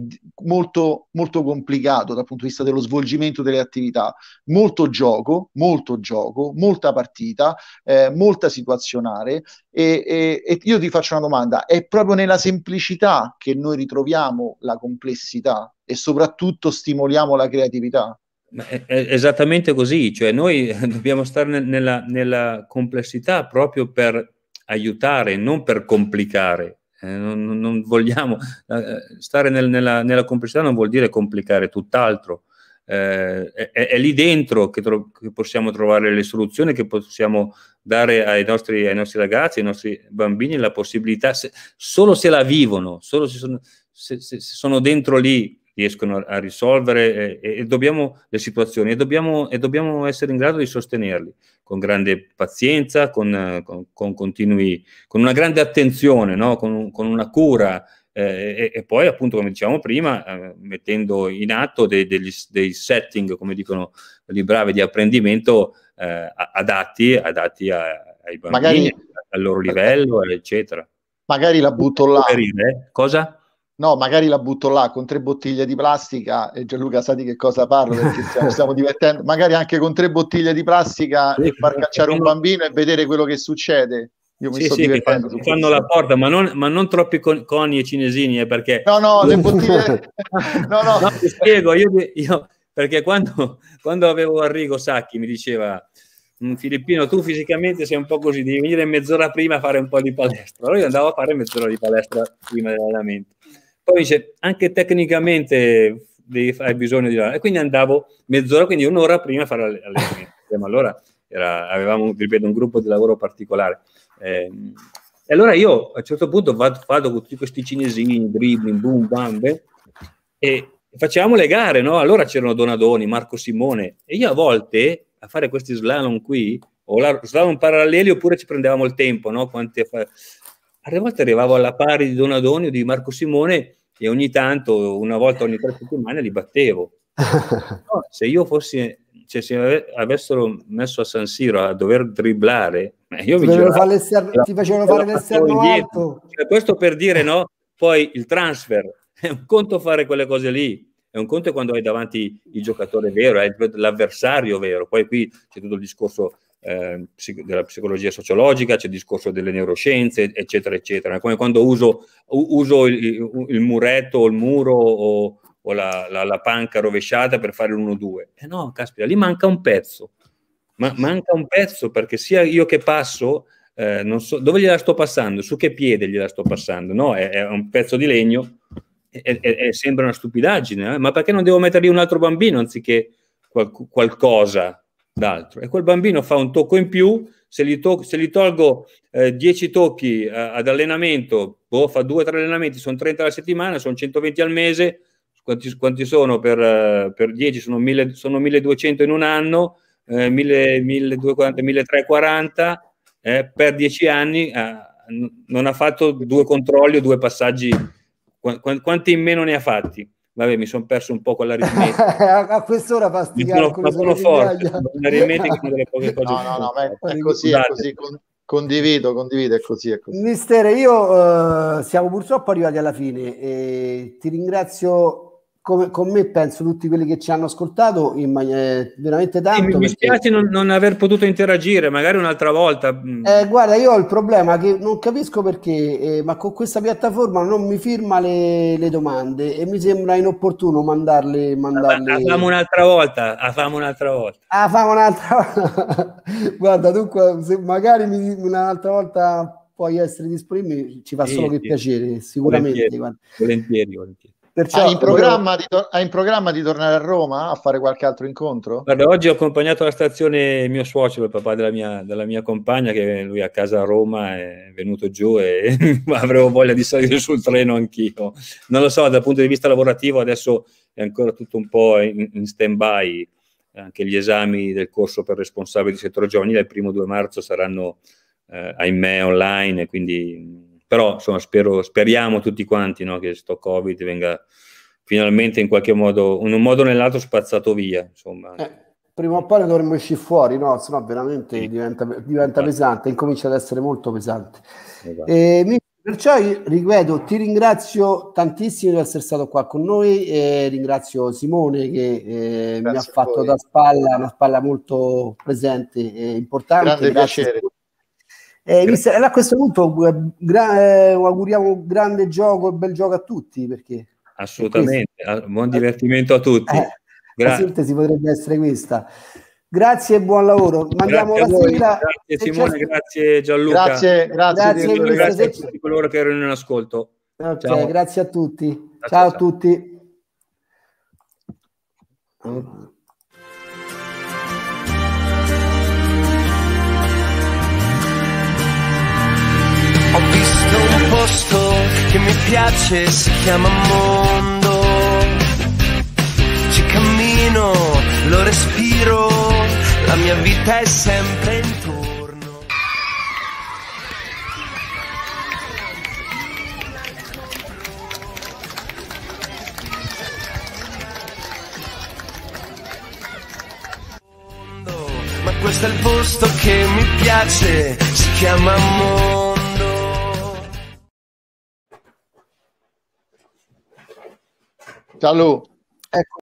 molto, molto complicato dal punto di vista dello svolgimento delle attività, molto gioco, molto gioco, molta partita, eh, molta situazionale e, e, e io ti faccio una domanda, è proprio nella semplicità che noi ritroviamo la complessità e soprattutto stimoliamo la creatività? È, è esattamente così, cioè noi dobbiamo stare nella, nella complessità proprio per aiutare, non per complicare. Eh, non, non, vogliamo eh, stare nel, nella, nella, complessità non vuol dire complicare, tutt'altro. Eh, è, è, lì dentro che, tro- che, possiamo trovare le soluzioni, che possiamo dare ai nostri, ai nostri ragazzi, ai nostri bambini la possibilità, se, solo se la vivono, solo se sono, se, se sono dentro lì riescono a risolvere e, e dobbiamo, le situazioni e dobbiamo, e dobbiamo, essere in grado di sostenerli con grande pazienza, con, con, con, continui, con una grande attenzione, no? con, una cura eh, e, e, poi appunto come dicevamo prima eh, mettendo in atto dei, degli, dei, setting, come dicono i bravi, di apprendimento eh, adatti, adatti a, ai bambini, Magari... al loro livello, eccetera. Magari la butto là. Eh? Cosa? no, magari la butto là con tre bottiglie di plastica e Gianluca sa di che cosa parlo perché stiamo, stiamo divertendo, magari anche con tre bottiglie di plastica sì, e far cacciare un bambino e vedere quello che succede. Io mi sì, sto sì, divertendo. Fanno, fanno la porta, ma non, ma non troppi con, coni e cinesini, eh, perché... No, no, le bottiglie... no, no. no, ti spiego, io, io perché quando, quando avevo Arrigo Sacchi mi diceva... Mm, Filippino, tu fisicamente sei un po' così, devi venire mezz'ora prima a fare un po' di palestra. Allora io andavo a fare mezz'ora di palestra prima dell'allenamento. Poi dice, anche tecnicamente hai bisogno di... E quindi andavo mezz'ora, quindi un'ora prima a fare l'allenamento. Ma allora era, avevamo, ripeto, un gruppo di lavoro particolare. Eh, e allora io a un certo punto vado, vado con tutti questi cinesini, dribbling, boom, bambe, e facevamo le gare, no? Allora c'erano Donadoni, Marco Simone, e io a volte a fare questi slalom qui, o la, slalom paralleli, oppure ci prendevamo il tempo, no? Quante, alle volte arrivavo alla pari di Donadoni o di Marco Simone e ogni tanto, una volta ogni tre settimane, li battevo. No, se io fossi, cioè, se avessero messo a San Siro a dover dribblare, io ti mi giravo, fare la, ti facevano fare l'esterno alto. Cioè, questo per dire, no? Poi il transfer, è un conto fare quelle cose lì, è un conto quando hai davanti il giocatore vero, l'avversario vero. Poi qui c'è tutto il discorso eh, della psicologia sociologica, c'è il discorso delle neuroscienze, eccetera, eccetera. come quando uso, uso il, il, muretto o il muro o, o la, la, la, panca rovesciata per fare l'1-2. Eh no, caspita, lì manca un pezzo. Ma manca un pezzo perché sia io che passo, eh, non so dove gliela sto passando, su che piede gliela sto passando, no? È, è un pezzo di legno, e, è, sembra una stupidaggine, eh? ma perché non devo mettergli un altro bambino anziché qual- qualcosa? d'altro. E quel bambino fa un tocco in più, se gli, to- se gli tolgo 10 eh, tocchi eh, ad allenamento, boh, fa 2-3 allenamenti, sono 30 alla settimana, sono 120 al mese, quanti, quanti sono per, eh, per 10? Sono, mille, sono, 1200 in un anno, eh, 1240, 1340 eh, per 10 anni. Eh, non ha fatto due controlli o due passaggi, quanti in meno ne ha fatti? Vabbè, mi sono perso un po' con l'aritmetica. a quest'ora fastidiamo. Ma sono forte, l'aritmetica è delle poche cose. No, no, no, è, è così, è così. Con... Condivido, condivido, è così, è così. Mister, io eh, siamo purtroppo arrivati alla fine. ti ringrazio come, con me penso tutti quelli che ci hanno ascoltato in maniera eh, veramente tanto. mi dispiace perché... non, non, aver potuto interagire, magari un'altra volta. Mm. Eh, guarda, io ho il problema che non capisco perché, eh, ma con questa piattaforma non mi firma le, le domande e mi sembra inopportuno mandarle. mandarle... La, la famo un'altra volta, la ah, famo un'altra volta. La ah, famo un'altra volta. guarda, dunque, se magari mi, un'altra volta puoi essere disponibile, ci fa solo che piacere, sicuramente. Volentieri, volentieri. volentieri. Perciò, hai, in volevo... to- hai, in programma di tornare a Roma a fare qualche altro incontro? Guarda, oggi ho accompagnato alla stazione mio suocero, il papà della mia, della mia compagna, che lui a casa a Roma è venuto giù e avevo voglia di salire sul treno anch'io. Non lo so, dal punto di vista lavorativo adesso è ancora tutto un po' in, in stand-by, anche gli esami del corso per responsabili di settore giovanile il primo 2 marzo saranno, eh, ahimè, online, quindi però insomma, spero, speriamo tutti quanti no, che questo Covid venga finalmente in qualche modo, in un modo o nell'altro spazzato via. Insomma. Eh, prima o poi ne dovremmo uscire fuori, no? Sennò veramente sì. diventa, diventa sì. Esatto. pesante, incomincia ad essere molto pesante. Esatto. Eh, perciò, ripeto, ti ringrazio tantissimo di essere stato qua con noi, eh, ringrazio Simone che eh, mi ha fatto da spalla, una spalla molto presente e importante. Grande grazie piacere. Eh, mister, a questo punto gra- eh, auguriamo un grande gioco, un bel gioco a tutti. Perché Assolutamente, buon divertimento a tutti. Eh, la sintesi potrebbe essere questa. Grazie e buon lavoro. Mandiamo la sigla. Grazie Simone, grazie Gianluca. Grazie, grazie, grazie, grazie, grazie a tutti coloro che erano in ascolto. Okay, grazie a tutti. Ciao, ciao a tutti. posto che mi piace si chiama mondo. Ci cammino, lo respiro, la mia vita è sempre intorno. Ma questo è il posto che mi piace, si chiama mondo. Tchau. Ecco.